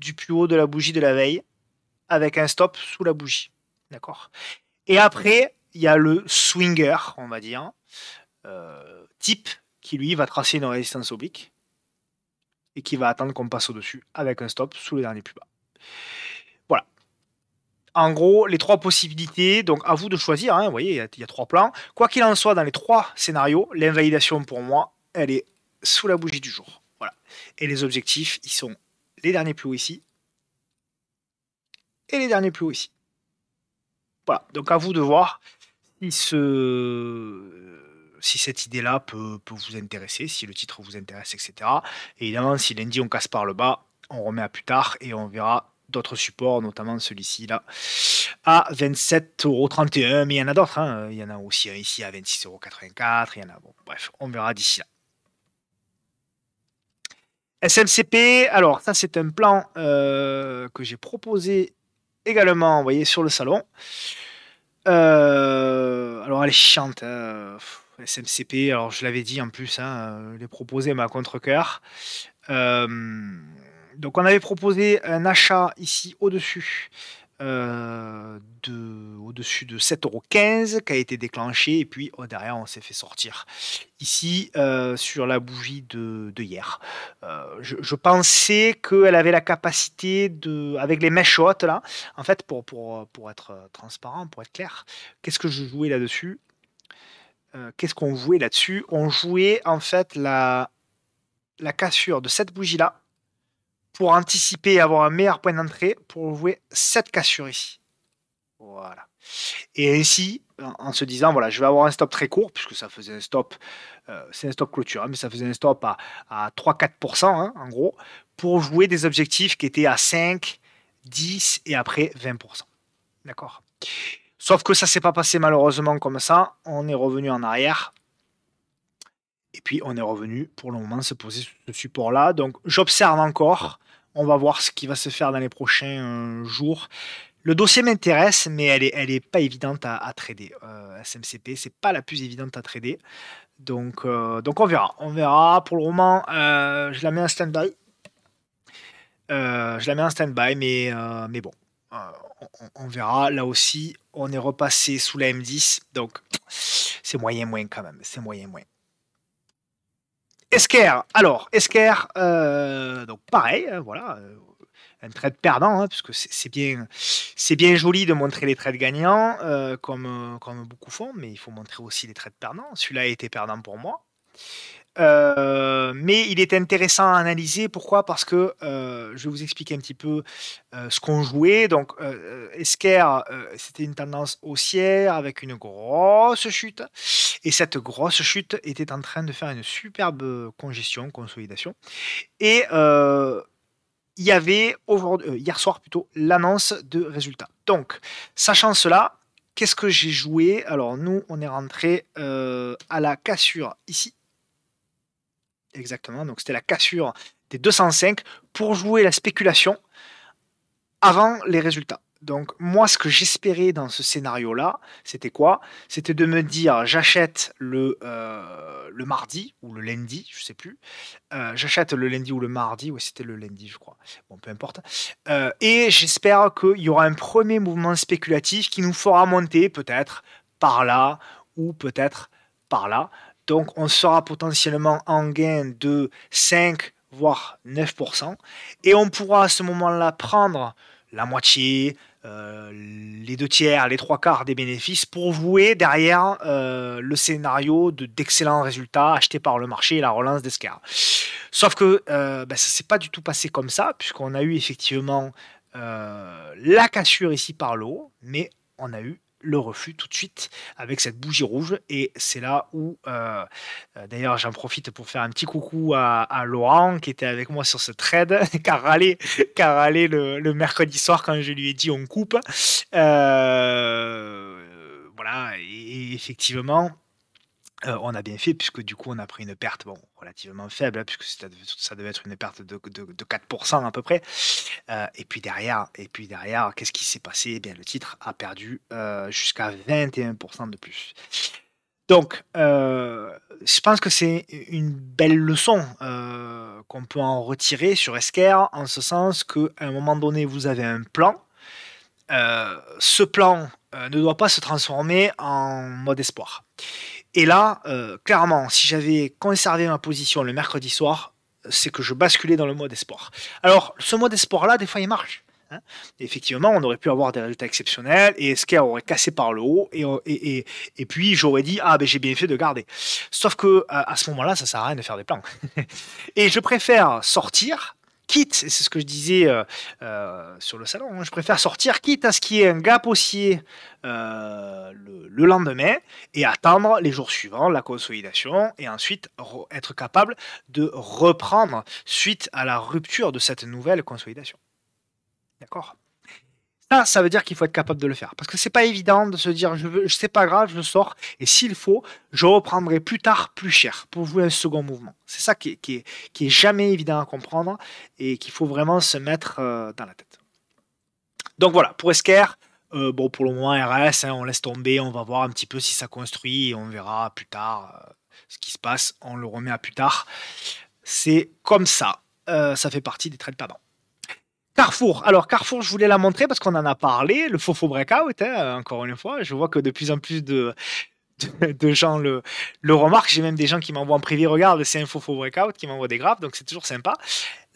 du plus haut de la bougie de la veille avec un stop sous la bougie. D'accord Et après, il y a le swinger, on va dire, type, qui lui va tracer une résistance oblique et qui va attendre qu'on passe au-dessus avec un stop sous le dernier plus bas. Voilà. En gros, les trois possibilités, donc à vous de choisir, hein. vous voyez, il y, a trois plans. Quoi qu'il en soit, dans les trois scénarios, l'invalidation pour moi, elle est sous la bougie du jour. Voilà. Et les objectifs, ils sont les derniers plus hauts ici et les derniers plus hauts ici. Voilà, donc à vous de voir si ce si cette idée-là peut, vous intéresser, si le titre vous intéresse, etc. évidemment, si lundi on casse par le bas, on remet à plus tard et on verra d'autres supports, notamment celui-ci là à 27,31€. Mais il y en a d'autres, hein. il y en a aussi un ici à 26,84€. Il y en a, bon, bref, on verra d'ici là. SMCP, alors ça c'est un plan euh, que j'ai proposé également, vous voyez, sur le salon. Euh, alors elle est chiante. Hein. SMCP, alors je l'avais dit en plus, l'ai hein, euh, les proposer ma contre cœur donc on avait proposé un achat ici au-dessus. Euh, de, au-dessus de 7,15€ qui a été déclenché et puis oh, derrière on s'est fait sortir ici euh, sur la bougie de, hier je, pensais qu'elle avait la capacité de avec les mèches là en fait pour, pour, pour être transparent pour être clair qu'est-ce que je jouais là-dessus euh, qu'est-ce qu'on jouait là-dessus On jouait en fait la, la cassure de cette bougie-là pour anticiper et avoir un meilleur point d'entrée pour jouer cette cassure ici. Voilà. Et ainsi, en se disant, voilà, je vais avoir un stop très court, puisque ça faisait un stop, euh, c'est un stop clôture, hein, mais ça faisait un stop à, à 3-4%, hein, en gros, pour jouer des objectifs qui étaient à 5, 10 et après 20%. D'accord Sauf que ça s'est pas passé malheureusement comme ça. On est revenu en arrière. Et puis on est revenu pour le moment se poser sur ce support-là. Donc j'observe encore. On va voir ce qui va se faire dans les prochains euh, jours. Le dossier m'intéresse, mais elle n'est elle est pas évidente à, trader. Euh, SMCP, SMCP, n'est pas la plus évidente à trader. Donc, euh, donc on verra. On verra. Pour le moment, je la mets en stand-by. je la mets en stand-by, mais, mais bon on, verra. Là aussi, on est repassé sous la M10, donc c'est moyen moyen quand même. C'est moyen moyen. Esker, alors Esker, euh, donc pareil, hein, voilà, euh, un trait perdant, hein, puisque c'est bien, bien joli de montrer les traits gagnants, euh, comme, comme beaucoup font, mais il faut montrer aussi les traits perdants. Celui-là a été perdant pour moi. Euh, mais il est intéressant à analyser. Pourquoi Parce que euh, je vais vous expliquer un petit peu euh, ce qu'on jouait. Donc, Esquerre, c'était une tendance haussière avec une grosse chute. Et cette grosse chute était en train de faire une superbe congestion, consolidation. Et il y avait hier soir plutôt l'annonce de résultats. Donc, sachant cela, qu'est-ce que j'ai joué Alors, nous, on est rentré à la cassure ici Exactement, donc c'était la cassure des 205 pour jouer la spéculation avant les résultats. Donc moi, ce que j'espérais dans ce scénario-là, c'était quoi C'était de me dire, j'achète le, euh, le mardi ou le lundi, je sais plus. Euh, j'achète le lundi ou le mardi, Oui c'était le lundi je crois. Bon, peu importe. Euh, et j'espère qu'il y aura un premier mouvement spéculatif qui nous fera monter peut-être par là ou peut-être par là. Donc on sera potentiellement en gain de 5 voire 9%. Et on pourra à ce moment-là prendre la moitié, euh, les deux tiers, les trois quarts des bénéfices pour vouer derrière euh, le scénario d'excellents résultats achetés par le marché et la relance d'Escar. Sauf que euh, ben, ça ne s'est pas du tout passé comme ça, puisqu'on a eu effectivement la cassure ici par l'eau, mais on a eu le refus tout de suite avec cette bougie rouge. Et c'est là où, euh, euh, d'ailleurs, j'en profite pour faire un petit coucou à, Laurent qui était avec moi sur ce trade, car aller le, mercredi soir quand je lui ai dit on coupe. Euh, voilà, et effectivement, on a bien fait, puisque du coup, on a pris une perte bon, relativement faible, hein, puisque ça devait, être une perte de, 4% à peu près. et puis derrière, et puis derrière qu'est-ce qui s'est passé eh bien, Le titre a perdu jusqu'à 21% de plus. Donc, je pense que c'est une belle leçon qu'on peut en retirer sur esker en ce sens qu'à un moment donné, vous avez un plan. ce plan ne doit pas se transformer en mode espoir. Et là, euh, clairement, si j'avais conservé ma position le mercredi soir, c'est que je basculais dans le mode d'espoir. Alors, ce mode despoir là des fois, il marche. Hein. effectivement, on aurait pu avoir des résultats exceptionnels et Esquer aurait cassé par le haut euh, et, et, et, puis j'aurais dit Ah, ben j'ai bien fait de garder. Sauf que euh, à, ce moment-là, ça sert à rien de faire des plans. *laughs* et je préfère sortir quitte, c'est ce que je disais euh, euh, sur le salon, hein, je préfère sortir quitte à ce qu'il y ait un gap haussier euh, le, lendemain et attendre les jours suivants la consolidation et ensuite être capable de reprendre suite à la rupture de cette nouvelle consolidation. D'accord ça, veut dire qu'il faut être capable de le faire. Parce que c'est pas évident de se dire, je veux, c'est pas grave, je sors, et s'il faut, je reprendrai plus tard plus cher pour jouer un second mouvement. C'est ça qui est, jamais évident à comprendre et qu'il faut vraiment se mettre euh, dans la tête. Donc voilà, pour Esquer, euh, bon, pour le moment, RS, hein, on laisse tomber, on va voir un petit peu si ça construit on verra plus tard euh, ce qui se passe. On le remet à plus tard. C'est comme ça. ça fait partie des traits de Carrefour. Alors, Carrefour, je voulais la montrer parce qu'on en a parlé, le faux faux breakout, hein, encore une fois. Je vois que de plus en plus de, de, gens le, le remarquent. J'ai même des gens qui m'envoient en privé, regarde, c'est un faux faux breakout, qui m'envoie des graphes, donc c'est toujours sympa.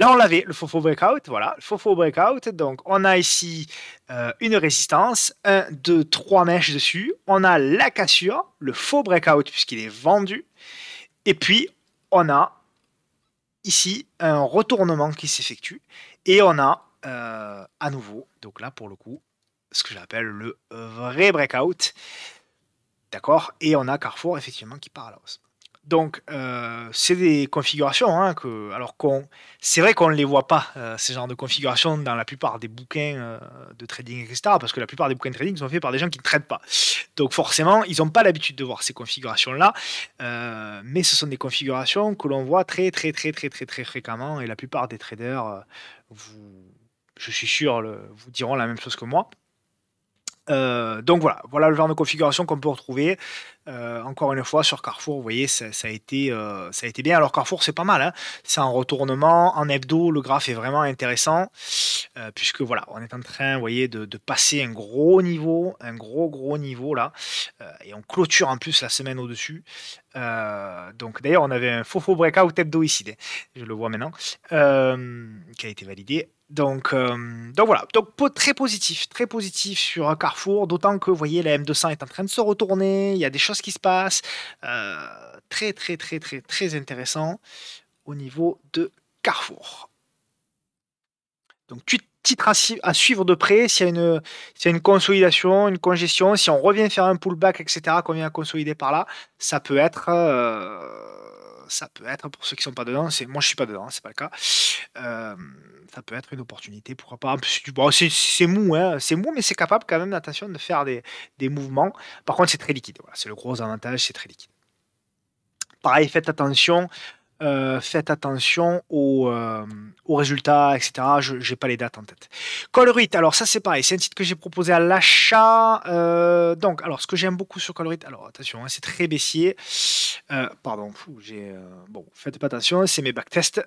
Là, on l'avait, le faux faux breakout, voilà, le faux faux breakout. Donc, on a ici euh, une résistance, un, deux, trois mèches dessus. On a la cassure, le faux breakout, puisqu'il est vendu. Et puis, on a ici un retournement qui s'effectue. Et on a euh, à nouveau. Donc là, pour le coup, ce que j'appelle le vrai breakout. D'accord Et on a Carrefour, effectivement, qui part à la hausse. Donc, euh, c'est des configurations. Hein, que, alors qu'on, c'est vrai qu'on ne les voit pas, euh, ces genres de configurations, dans la plupart des bouquins de trading, etc. Parce que la plupart des bouquins de trading sont faits par des gens qui ne traitent pas. Donc, forcément, ils n'ont pas l'habitude de voir ces configurations-là. mais ce sont des configurations que l'on voit très, très, très, très, très, très fréquemment. Et la plupart des traders vous je suis sûr, vous diront la même chose que moi. Euh, donc voilà, voilà le genre de configuration qu'on peut retrouver. Euh, encore une fois, sur Carrefour, vous voyez, ça, a, été, euh, ça a été bien. Alors Carrefour, c'est pas mal. Hein. c'est un retournement en hebdo. Le graphe est vraiment intéressant. puisque voilà, on est en train, vous voyez, de, de, passer un gros niveau, un gros gros niveau là. et on clôture en plus la semaine au-dessus. donc d'ailleurs, on avait un faux faux breakout hebdo ici. Hein. Je le vois maintenant. qui a été validé. Donc, euh, donc voilà, donc très positif, très positif sur Carrefour, d'autant que vous voyez la M200 est en train de se retourner, il y a des choses qui se passent, euh, très très très très très intéressant au niveau de Carrefour. Donc titre à, à suivre de près, s'il y, a une, a une consolidation, une congestion, si on revient faire un pullback, etc., qu'on vient consolider par là, ça peut être... Euh, ça peut être, hein, pour ceux qui sont pas dedans, c'est moi je suis pas dedans, hein, c'est pas le cas, ça peut être une opportunité, pourquoi pas. c'est mou, hein, c'est mou, mais c'est capable quand même, attention, de faire des, des mouvements. Par contre, c'est très liquide, voilà, c'est le gros avantage, c'est très liquide. Pareil, faites attention euh, faites attention aux, euh, résultats, etc. Je n'ai pas les dates en tête. Colorite, alors ça c'est pareil, c'est un titre que j'ai proposé à l'achat. Euh, donc, alors ce que j'aime beaucoup sur Colorite, alors attention, hein, c'est très baissier. pardon, j'ai. bon, faites pas attention, c'est mes backtests.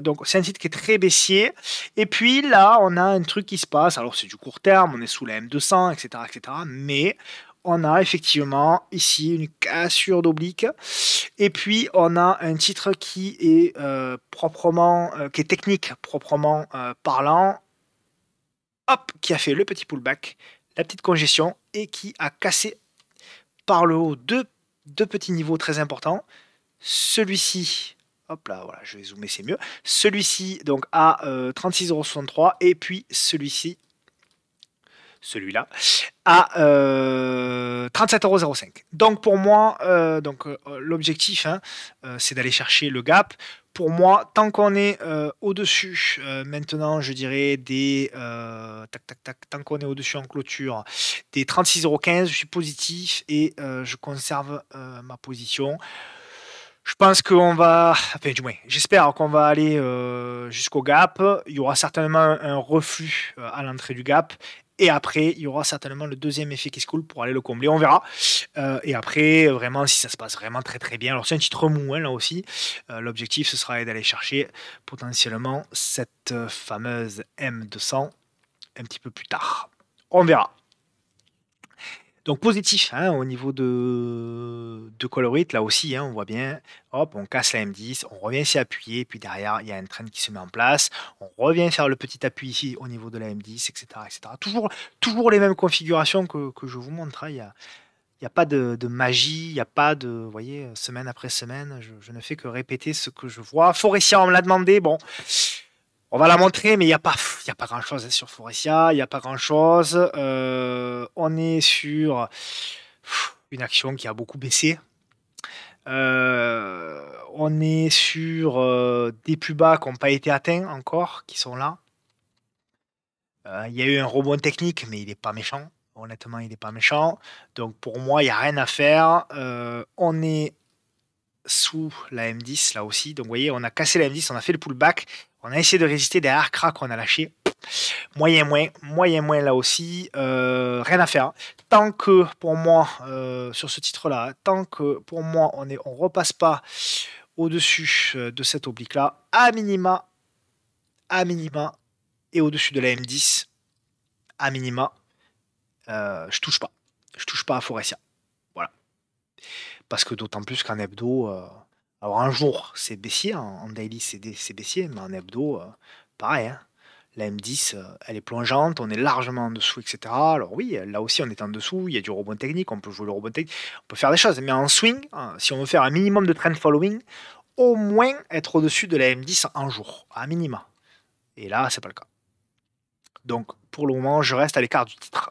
donc, c'est un titre qui est très baissier. Et puis là, on a un truc qui se passe. Alors, c'est du court terme, on est sous la M200, etc. etc. mais on a effectivement ici une cassure d'oblique. Et puis on a un titre qui est euh, proprement, euh, qui est technique proprement euh, parlant. Hop, qui a fait le petit pullback, la petite congestion et qui a cassé par le haut deux, deux petits niveaux très importants. Celui-ci, hop là, voilà, je vais zoomer, c'est mieux. Celui-ci donc à 36,63 et puis celui-ci celui-là, à 37,05€. Euh, donc pour moi, euh, donc euh, l'objectif, hein, c'est d'aller chercher le gap pour moi, tant qu'on est au-dessus, maintenant, je dirais des. tac, tac, tac, tant qu'on est au-dessus en clôture, des 36,15€, je suis positif et je conserve ma position. Je pense qu'on va. Enfin, du moins, j'espère qu'on va aller jusqu'au gap. Il y aura certainement un reflux à l'entrée du gap et après, il y aura certainement le deuxième effet qui se coule pour aller le combler. On verra. Euh, et après, vraiment, si ça se passe vraiment très très bien. Alors, c'est un titre mou, hein, là aussi. Euh, l'objectif, ce sera d'aller chercher potentiellement cette euh, fameuse M200 un petit peu plus tard. On verra. Donc positif hein, au niveau de, de là aussi, hein, on voit bien, hop, on casse la M10, on revient s'y appuyer, puis derrière, il y a un train qui se met en place, on revient faire le petit appui ici au niveau de la M10, etc. etc. Toujours, toujours les mêmes configurations que, je vous montre, hein, il n'y a, a pas de, magie, il n'y a pas de, vous voyez, semaine après semaine, je, je, ne fais que répéter ce que je vois. Forestier, on me l'a demandé, bon... On va la montrer, mais il n'y a pas, pas grand-chose hein, sur Forestia, il n'y a pas grand-chose. Euh, on est sur une action qui a beaucoup baissé. Euh, on est sur euh, des plus bas qui n'ont pas été atteints encore, qui sont là. Il y a eu un rebond technique, mais il n'est pas méchant. Honnêtement, il n'est pas méchant. Donc pour moi, il n'y a rien à faire. on est sous la M10 là aussi. Donc vous voyez, on a cassé la M10, on a fait le pullback. On a essayé de résister derrière, crac, qu'on a lâché. Moyen moins, moyen moins là aussi, euh, rien à faire. Tant que pour moi, euh, sur ce titre-là, tant que pour moi on ne repasse pas au-dessus euh, de cette oblique-là, à minima, à minima, et au-dessus de la M10, à minima, je touche pas. Je touche pas à Forestia. Voilà. Parce que d'autant plus qu'un hebdo, alors un jour, c'est baissier, hein, en daily, c'est baissier, mais en hebdo, euh, pareil. Hein. La M10, euh, elle est plongeante, on est largement en dessous, etc. Alors oui, euh, là aussi, on est en dessous, il y a du rebond technique, on peut jouer le rebond technique, on peut faire des choses. Mais en swing, si on veut faire un minimum de trend following, au moins être au-dessus de la M10 un jour, à minima. Et là, c'est pas le cas. Donc, pour le moment, je reste à l'écart du titre.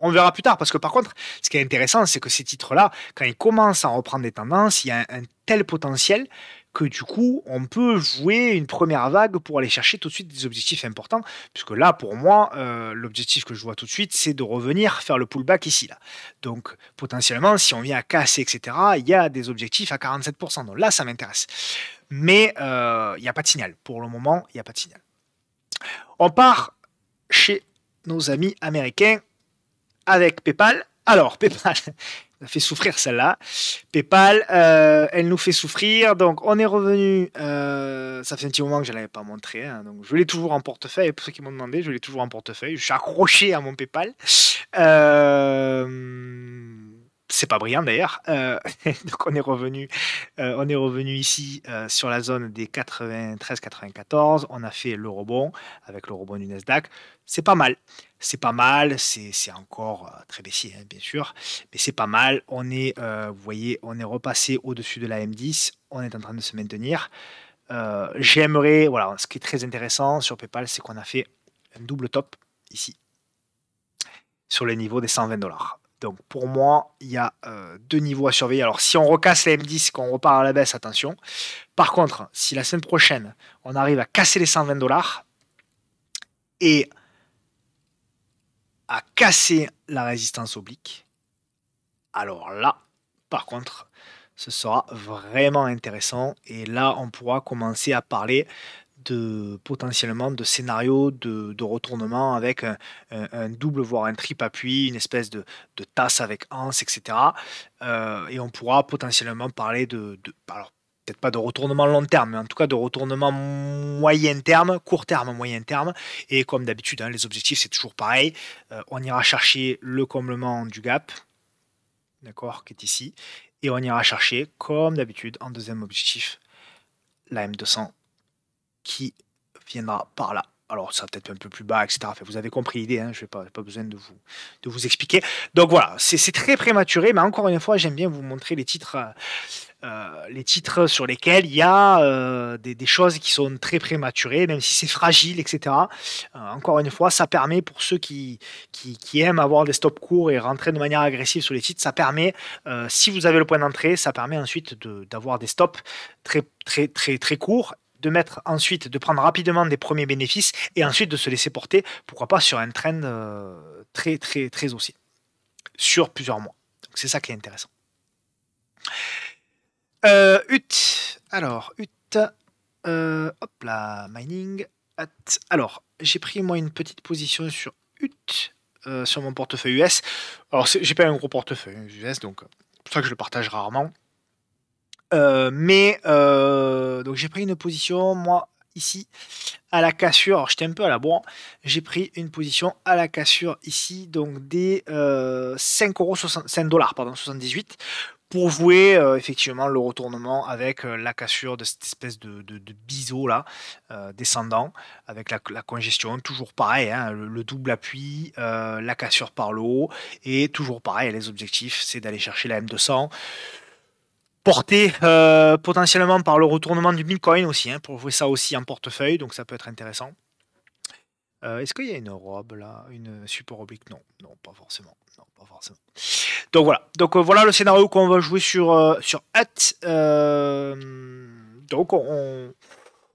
On verra plus tard, parce que par contre, ce qui est intéressant, c'est que ces titres-là, quand ils commencent à reprendre des tendances, il y a un tel potentiel que du coup, on peut jouer une première vague pour aller chercher tout de suite des objectifs importants, puisque là, pour moi, euh, l'objectif que je vois tout de suite, c'est de revenir faire le pullback ici. Là. Donc, potentiellement, si on vient à casser, etc., il y a des objectifs à 47%. Donc là, ça m'intéresse. Mais euh, il y n'y a pas de signal. Pour le moment, il n'y a pas de signal. On part chez nos amis américains avec PayPal. Alors, *laughs* PayPal, ça fait souffrir celle-là. PayPal, euh, elle nous fait souffrir. Donc on est revenu. Euh, ça fait un petit moment que je ne l'avais pas montré. Hein. donc je l'ai toujours en portefeuille. pour ceux qui m'ont demandé, je l'ai toujours en portefeuille. Je suis accroché à mon PayPal. Euh, c'est pas brillant d'ailleurs. *laughs* donc on est revenu, on est revenu ici sur la zone des 93-94. On a fait le rebond avec le rebond du Nasdaq c'est pas mal. C'est pas mal, c'est encore euh, très baissier, hein, bien sûr, mais c'est pas mal. On est, euh, vous voyez, on est repassé au-dessus de la M10, on est en train de se maintenir. Euh, j'aimerais, voilà, ce qui est très intéressant sur PayPal, c'est qu'on a fait un double top ici, sur le niveau des 120 dollars. Donc pour moi, il y a deux niveaux à surveiller. Alors si on recasse la M10, qu'on repart à la baisse, attention. Par contre, si la semaine prochaine, on arrive à casser les 120 dollars et à casser la résistance oblique, alors là, par contre, ce sera vraiment intéressant. Et là, on pourra commencer à parler de potentiellement de scénarios de, retournement avec un, double voire un triple appui, une espèce de, tasse avec anse, etc. Euh, et on pourra potentiellement parler de, de alors peut-être pas de retournement long terme, mais en tout cas de retournement moyen terme, court terme, moyen terme. Et comme d'habitude, hein, les objectifs, c'est toujours pareil. Euh, on ira chercher le comblement du gap, d'accord, qui est ici. Et on ira chercher, comme d'habitude, en deuxième objectif, la M200 qui viendra par là alors ça peut-être un peu plus bas, etc. vous avez compris l'idée, hein, je n'ai pas, besoin de vous, expliquer. Donc voilà, c'est très prématuré, mais encore une fois, j'aime bien vous montrer les titres, euh, euh, les titres sur lesquels il y a euh, des, choses qui sont très prématurées, même si c'est fragile, etc. encore une fois, ça permet pour ceux qui, qui, aiment avoir des stops courts et rentrer de manière agressive sur les titres, ça permet, si vous avez le point d'entrée, ça permet ensuite d'avoir des stops très, très, très, très courts de mettre ensuite, de prendre rapidement des premiers bénéfices et ensuite de se laisser porter, pourquoi pas, sur un trend euh, très, très, très haussier sur plusieurs mois. Donc c'est ça qui est intéressant. Euh, alors, UT, euh, hop là, mining. At, alors, j'ai pris moi une petite position sur UT euh, sur mon portefeuille US. Alors, j'ai pas un gros portefeuille US, donc c'est pour ça que je le partage rarement. Euh, mais euh, donc j'ai pris une position, moi, ici, à la cassure. Alors j'étais un peu à la bourre. J'ai pris une position à la cassure ici, donc des euh, euros, dollars, pardon, 78 pour vouer euh, effectivement le retournement avec la cassure de cette espèce de, biseau là, descendant, avec la, congestion, toujours pareil, hein, le, le, double appui, la cassure par le haut, et toujours pareil, les objectifs c'est d'aller chercher la M200 porté euh, potentiellement par le retournement du Bitcoin aussi, hein, pour jouer ça aussi en portefeuille, donc ça peut être intéressant. Euh, est-ce qu'il y a une robe là Une support oblique Non, non, pas forcément. Donc voilà. Donc euh, voilà le scénario qu'on va jouer sur, sur Hut. donc on,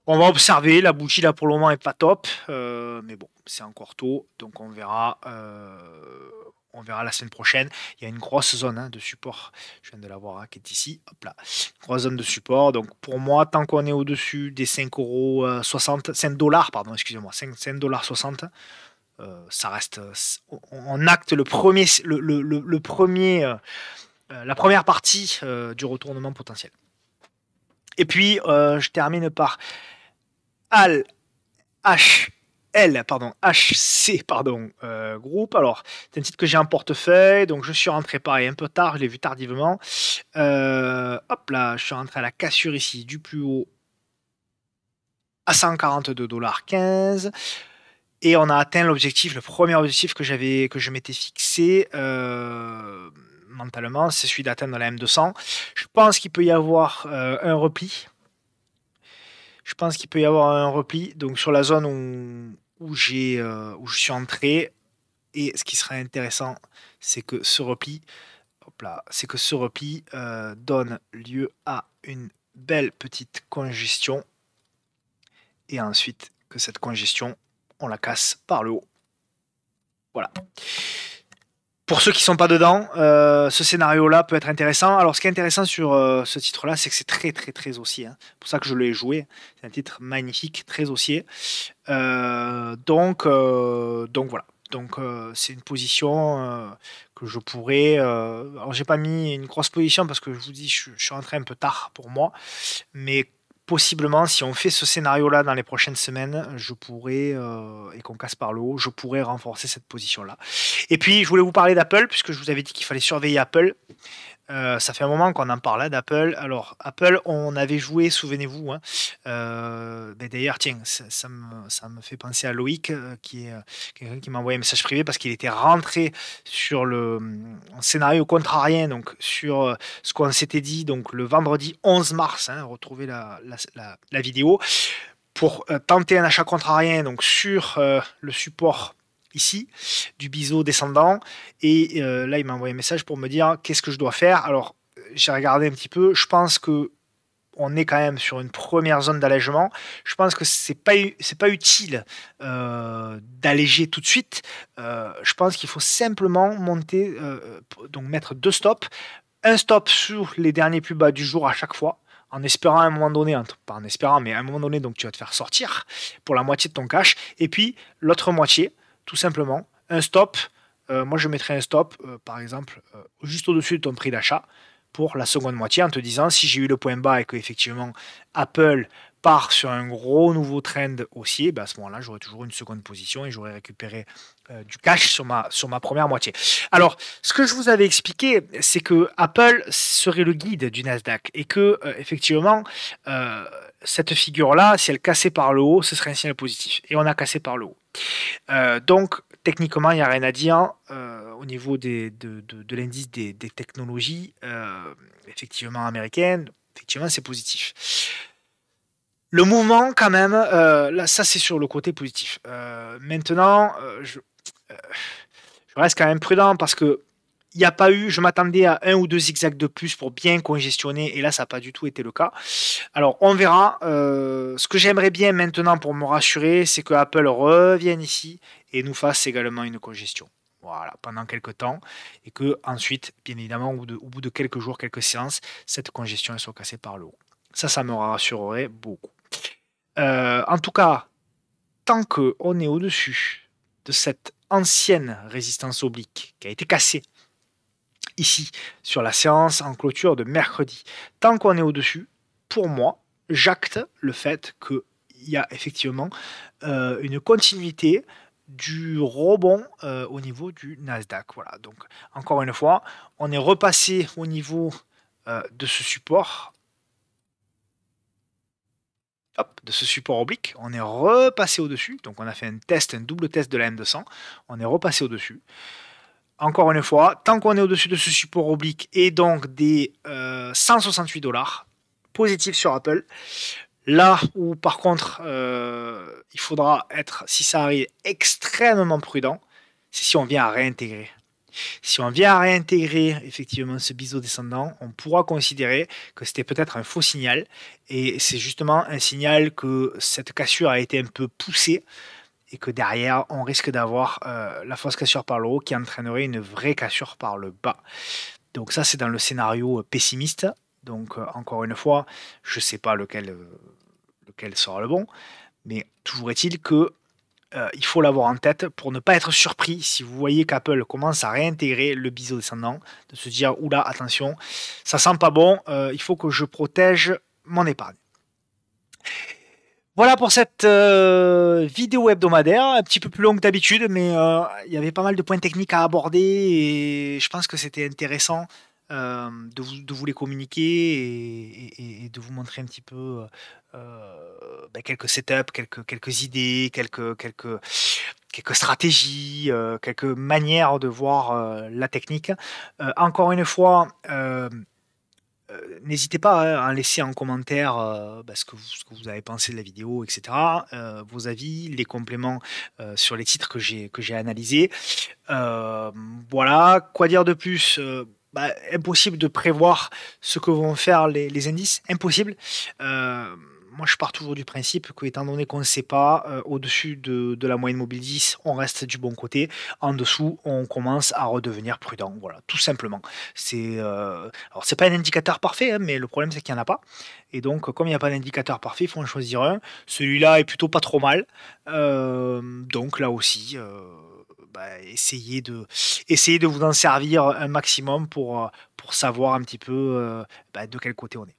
va observer. La bougie là pour le moment est pas top. mais bon, c'est encore tôt. Donc on verra on verra la semaine prochaine. Il y a une grosse zone hein, de support. Je viens de la voir hein, qui est ici. Hop là. grosse zone de support. Donc pour moi, tant qu'on est au-dessus des 5,60$, euh, dollars, pardon, excusez-moi, 5, dollars euh, ça reste. en acte le premier, euh, la première partie du retournement potentiel. Et puis, je termine par Al H L, pardon, HC, pardon, euh, groupe. Alors, c'est un titre que j'ai en portefeuille, donc je suis rentré pareil un peu tard, je l'ai vu tardivement. Euh, hop là, je suis rentré à la cassure ici, du plus haut à 142,15$. Et on a atteint l'objectif, le premier objectif que, j'avais, que je m'étais fixé. Euh, mentalement, c'est celui d'atteindre la M200. Je pense qu'il peut y avoir un repli je pense qu'il peut y avoir un repli. Donc sur la zone où où, j'ai, euh, où je suis entré. Et ce qui serait intéressant, c'est que ce repli, là, c'est que ce repli euh, donne lieu à une belle petite congestion. Et ensuite, que cette congestion, on la casse par le haut. Voilà pour ceux qui sont pas dedans, euh, ce scénario-là peut être intéressant. Alors, ce qui est intéressant sur euh, ce titre-là, c'est que c'est très, très, très haussier. Hein. C'est pour ça que je l'ai joué. C'est un titre magnifique, très haussier. Euh, donc, donc voilà. Donc, c'est une position que je pourrais. alors, j'ai pas mis une grosse position parce que je vous dis, je, je suis rentré un peu tard pour moi, mais possiblement, si on fait ce scénario-là dans les prochaines semaines, je pourrais, euh, et qu'on casse par le haut, je pourrais renforcer cette position-là. Et puis, je voulais vous parler d'Apple, puisque je vous avais dit qu'il fallait surveiller Apple. Euh, ça fait un moment qu'on en parle, d'Apple. Alors, Apple, on avait joué, souvenez-vous, hein, euh, ben d'ailleurs, tiens, ça, me, fait penser à Loïc, euh, qui est qui m'a envoyé un message privé parce qu'il était rentré sur le scénario contrarien, donc sur ce qu'on s'était dit donc le vendredi 11 mars, hein, retrouvez la, vidéo, pour tenter un achat contrarien donc, sur le support ici, du biseau descendant. Et euh, là, il m'a envoyé un message pour me dire qu'est-ce que je dois faire. Alors, euh, j'ai regardé un petit peu. Je pense que on est quand même sur une première zone d'allègement. Je pense que c'est pas c'est pas utile euh, d'alléger tout de suite. je pense qu'il faut simplement monter, donc mettre deux stops, un stop sur les derniers plus bas du jour à chaque fois en espérant à un moment donné, pas en espérant, mais à un moment donné, donc tu vas te faire sortir pour la moitié de ton cash, et puis l'autre moitié, tout simplement. Un stop, euh, moi je mettrais un stop, euh, par exemple, euh, juste au-dessus de ton prix d'achat pour la seconde moitié en te disant si j'ai eu le point bas et que effectivement Apple part sur un gros nouveau trend haussier, ben, à ce moment-là, j'aurais toujours une seconde position et j'aurais récupéré du cash sur ma, sur ma première moitié. Alors, ce que je vous avais expliqué, c'est que Apple serait le guide du Nasdaq et que, effectivement, cette figure-là, si elle cassait par le haut, ce serait un signal positif. Et on a cassé par le haut. Euh, donc, techniquement, il n'y a rien à dire. Euh, au niveau des, de, de, l'indice des, technologies, euh, effectivement américaines, effectivement, c'est positif. Le mouvement, quand même, là, ça, c'est sur le côté positif. maintenant, je, je, reste quand même prudent parce que il n'y a pas eu, je m'attendais à un ou deux zigzags de plus pour bien congestionner, et là, ça n'a pas du tout été le cas. Alors, on verra. Euh, ce que j'aimerais bien maintenant pour me rassurer, c'est que Apple revienne ici et nous fasse également une congestion. Voilà, pendant quelques temps, et que ensuite, bien évidemment, au bout de, quelques jours, quelques séances, cette congestion soit cassée par le haut. Ça, ça me rassurerait beaucoup. Euh, en tout cas, tant qu'on est au-dessus de cette ancienne résistance oblique qui a été cassée ici, sur la séance en clôture de mercredi. Tant qu'on est au-dessus, pour moi, j'acte le fait qu'il y a effectivement euh, une continuité du rebond euh, au niveau du Nasdaq. Voilà, donc encore une fois, on est repassé au niveau euh, de ce support. de ce support oblique, on est repassé au-dessus. Donc on a fait un test, un double test de la M200. On est repassé au-dessus encore une fois, tant qu'on est au-dessus de ce support oblique et donc des 168 euh, dollars positifs sur Apple, là où par contre euh, il faudra être, si ça arrive, extrêmement prudent, c'est si on vient à réintégrer. Si on vient à réintégrer effectivement ce biseau descendant, on pourra considérer que c'était peut-être un faux signal. Et c'est justement un signal que cette cassure a été un peu poussée et que derrière, on risque d'avoir euh, la fausse cassure par le haut qui entraînerait une vraie cassure par le bas. Donc ça, c'est dans le scénario euh, pessimiste. Donc euh, encore une fois, je ne sais pas lequel, lequel sera le bon, mais toujours est-il qu'il faut l'avoir en tête pour ne pas être surpris si vous voyez qu'Apple commence à réintégrer le biseau descendant, de se dire oula attention, ça sent pas bon, il faut que je protège mon épargne. Voilà pour cette euh, vidéo hebdomadaire, un petit peu plus longue que d'habitude, mais euh, il y avait pas mal de points techniques à aborder et je pense que c'était intéressant euh, de, vous, les communiquer et, de vous montrer un petit peu ben, quelques setups, quelques, quelques idées, quelques, quelques, quelques stratégies, quelques manières de voir la technique. encore une fois, euh, n'hésitez pas hein, à laisser en commentaire euh, bah, ce, que vous, vous, avez pensé de la vidéo, etc. Euh, vos avis, les compléments sur les titres que j'ai analysés. voilà, quoi dire de plus bah, Impossible de prévoir ce que vont faire les indices, impossible moi, je pars toujours du principe que, étant donné qu'on ne sait pas, euh, au-dessus de, la moyenne mobile 10, on reste du bon côté. En dessous, on commence à redevenir prudent. Voilà, tout simplement. C'est, euh, alors, c'est pas un indicateur parfait, hein, mais le problème, c'est qu'il n'y en a pas. Et donc, comme il n'y a pas d'indicateur parfait, il faut en choisir un. Celui-là est plutôt pas trop mal. Euh, donc, là aussi. Euh, bah, essayez, de, de vous en servir un maximum pour, pour savoir un petit peu bah, de quel côté on est.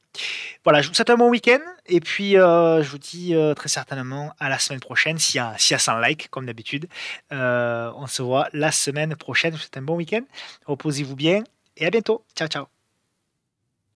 Voilà, je vous souhaite un bon week-end. Et puis, euh, je vous dis euh, très certainement à la semaine prochaine, s'il y, a, y a 100 likes, comme d'habitude. Euh, on se voit la semaine prochaine. Je vous souhaite un bon week-end. Reposez-vous bien et à bientôt. Ciao, ciao.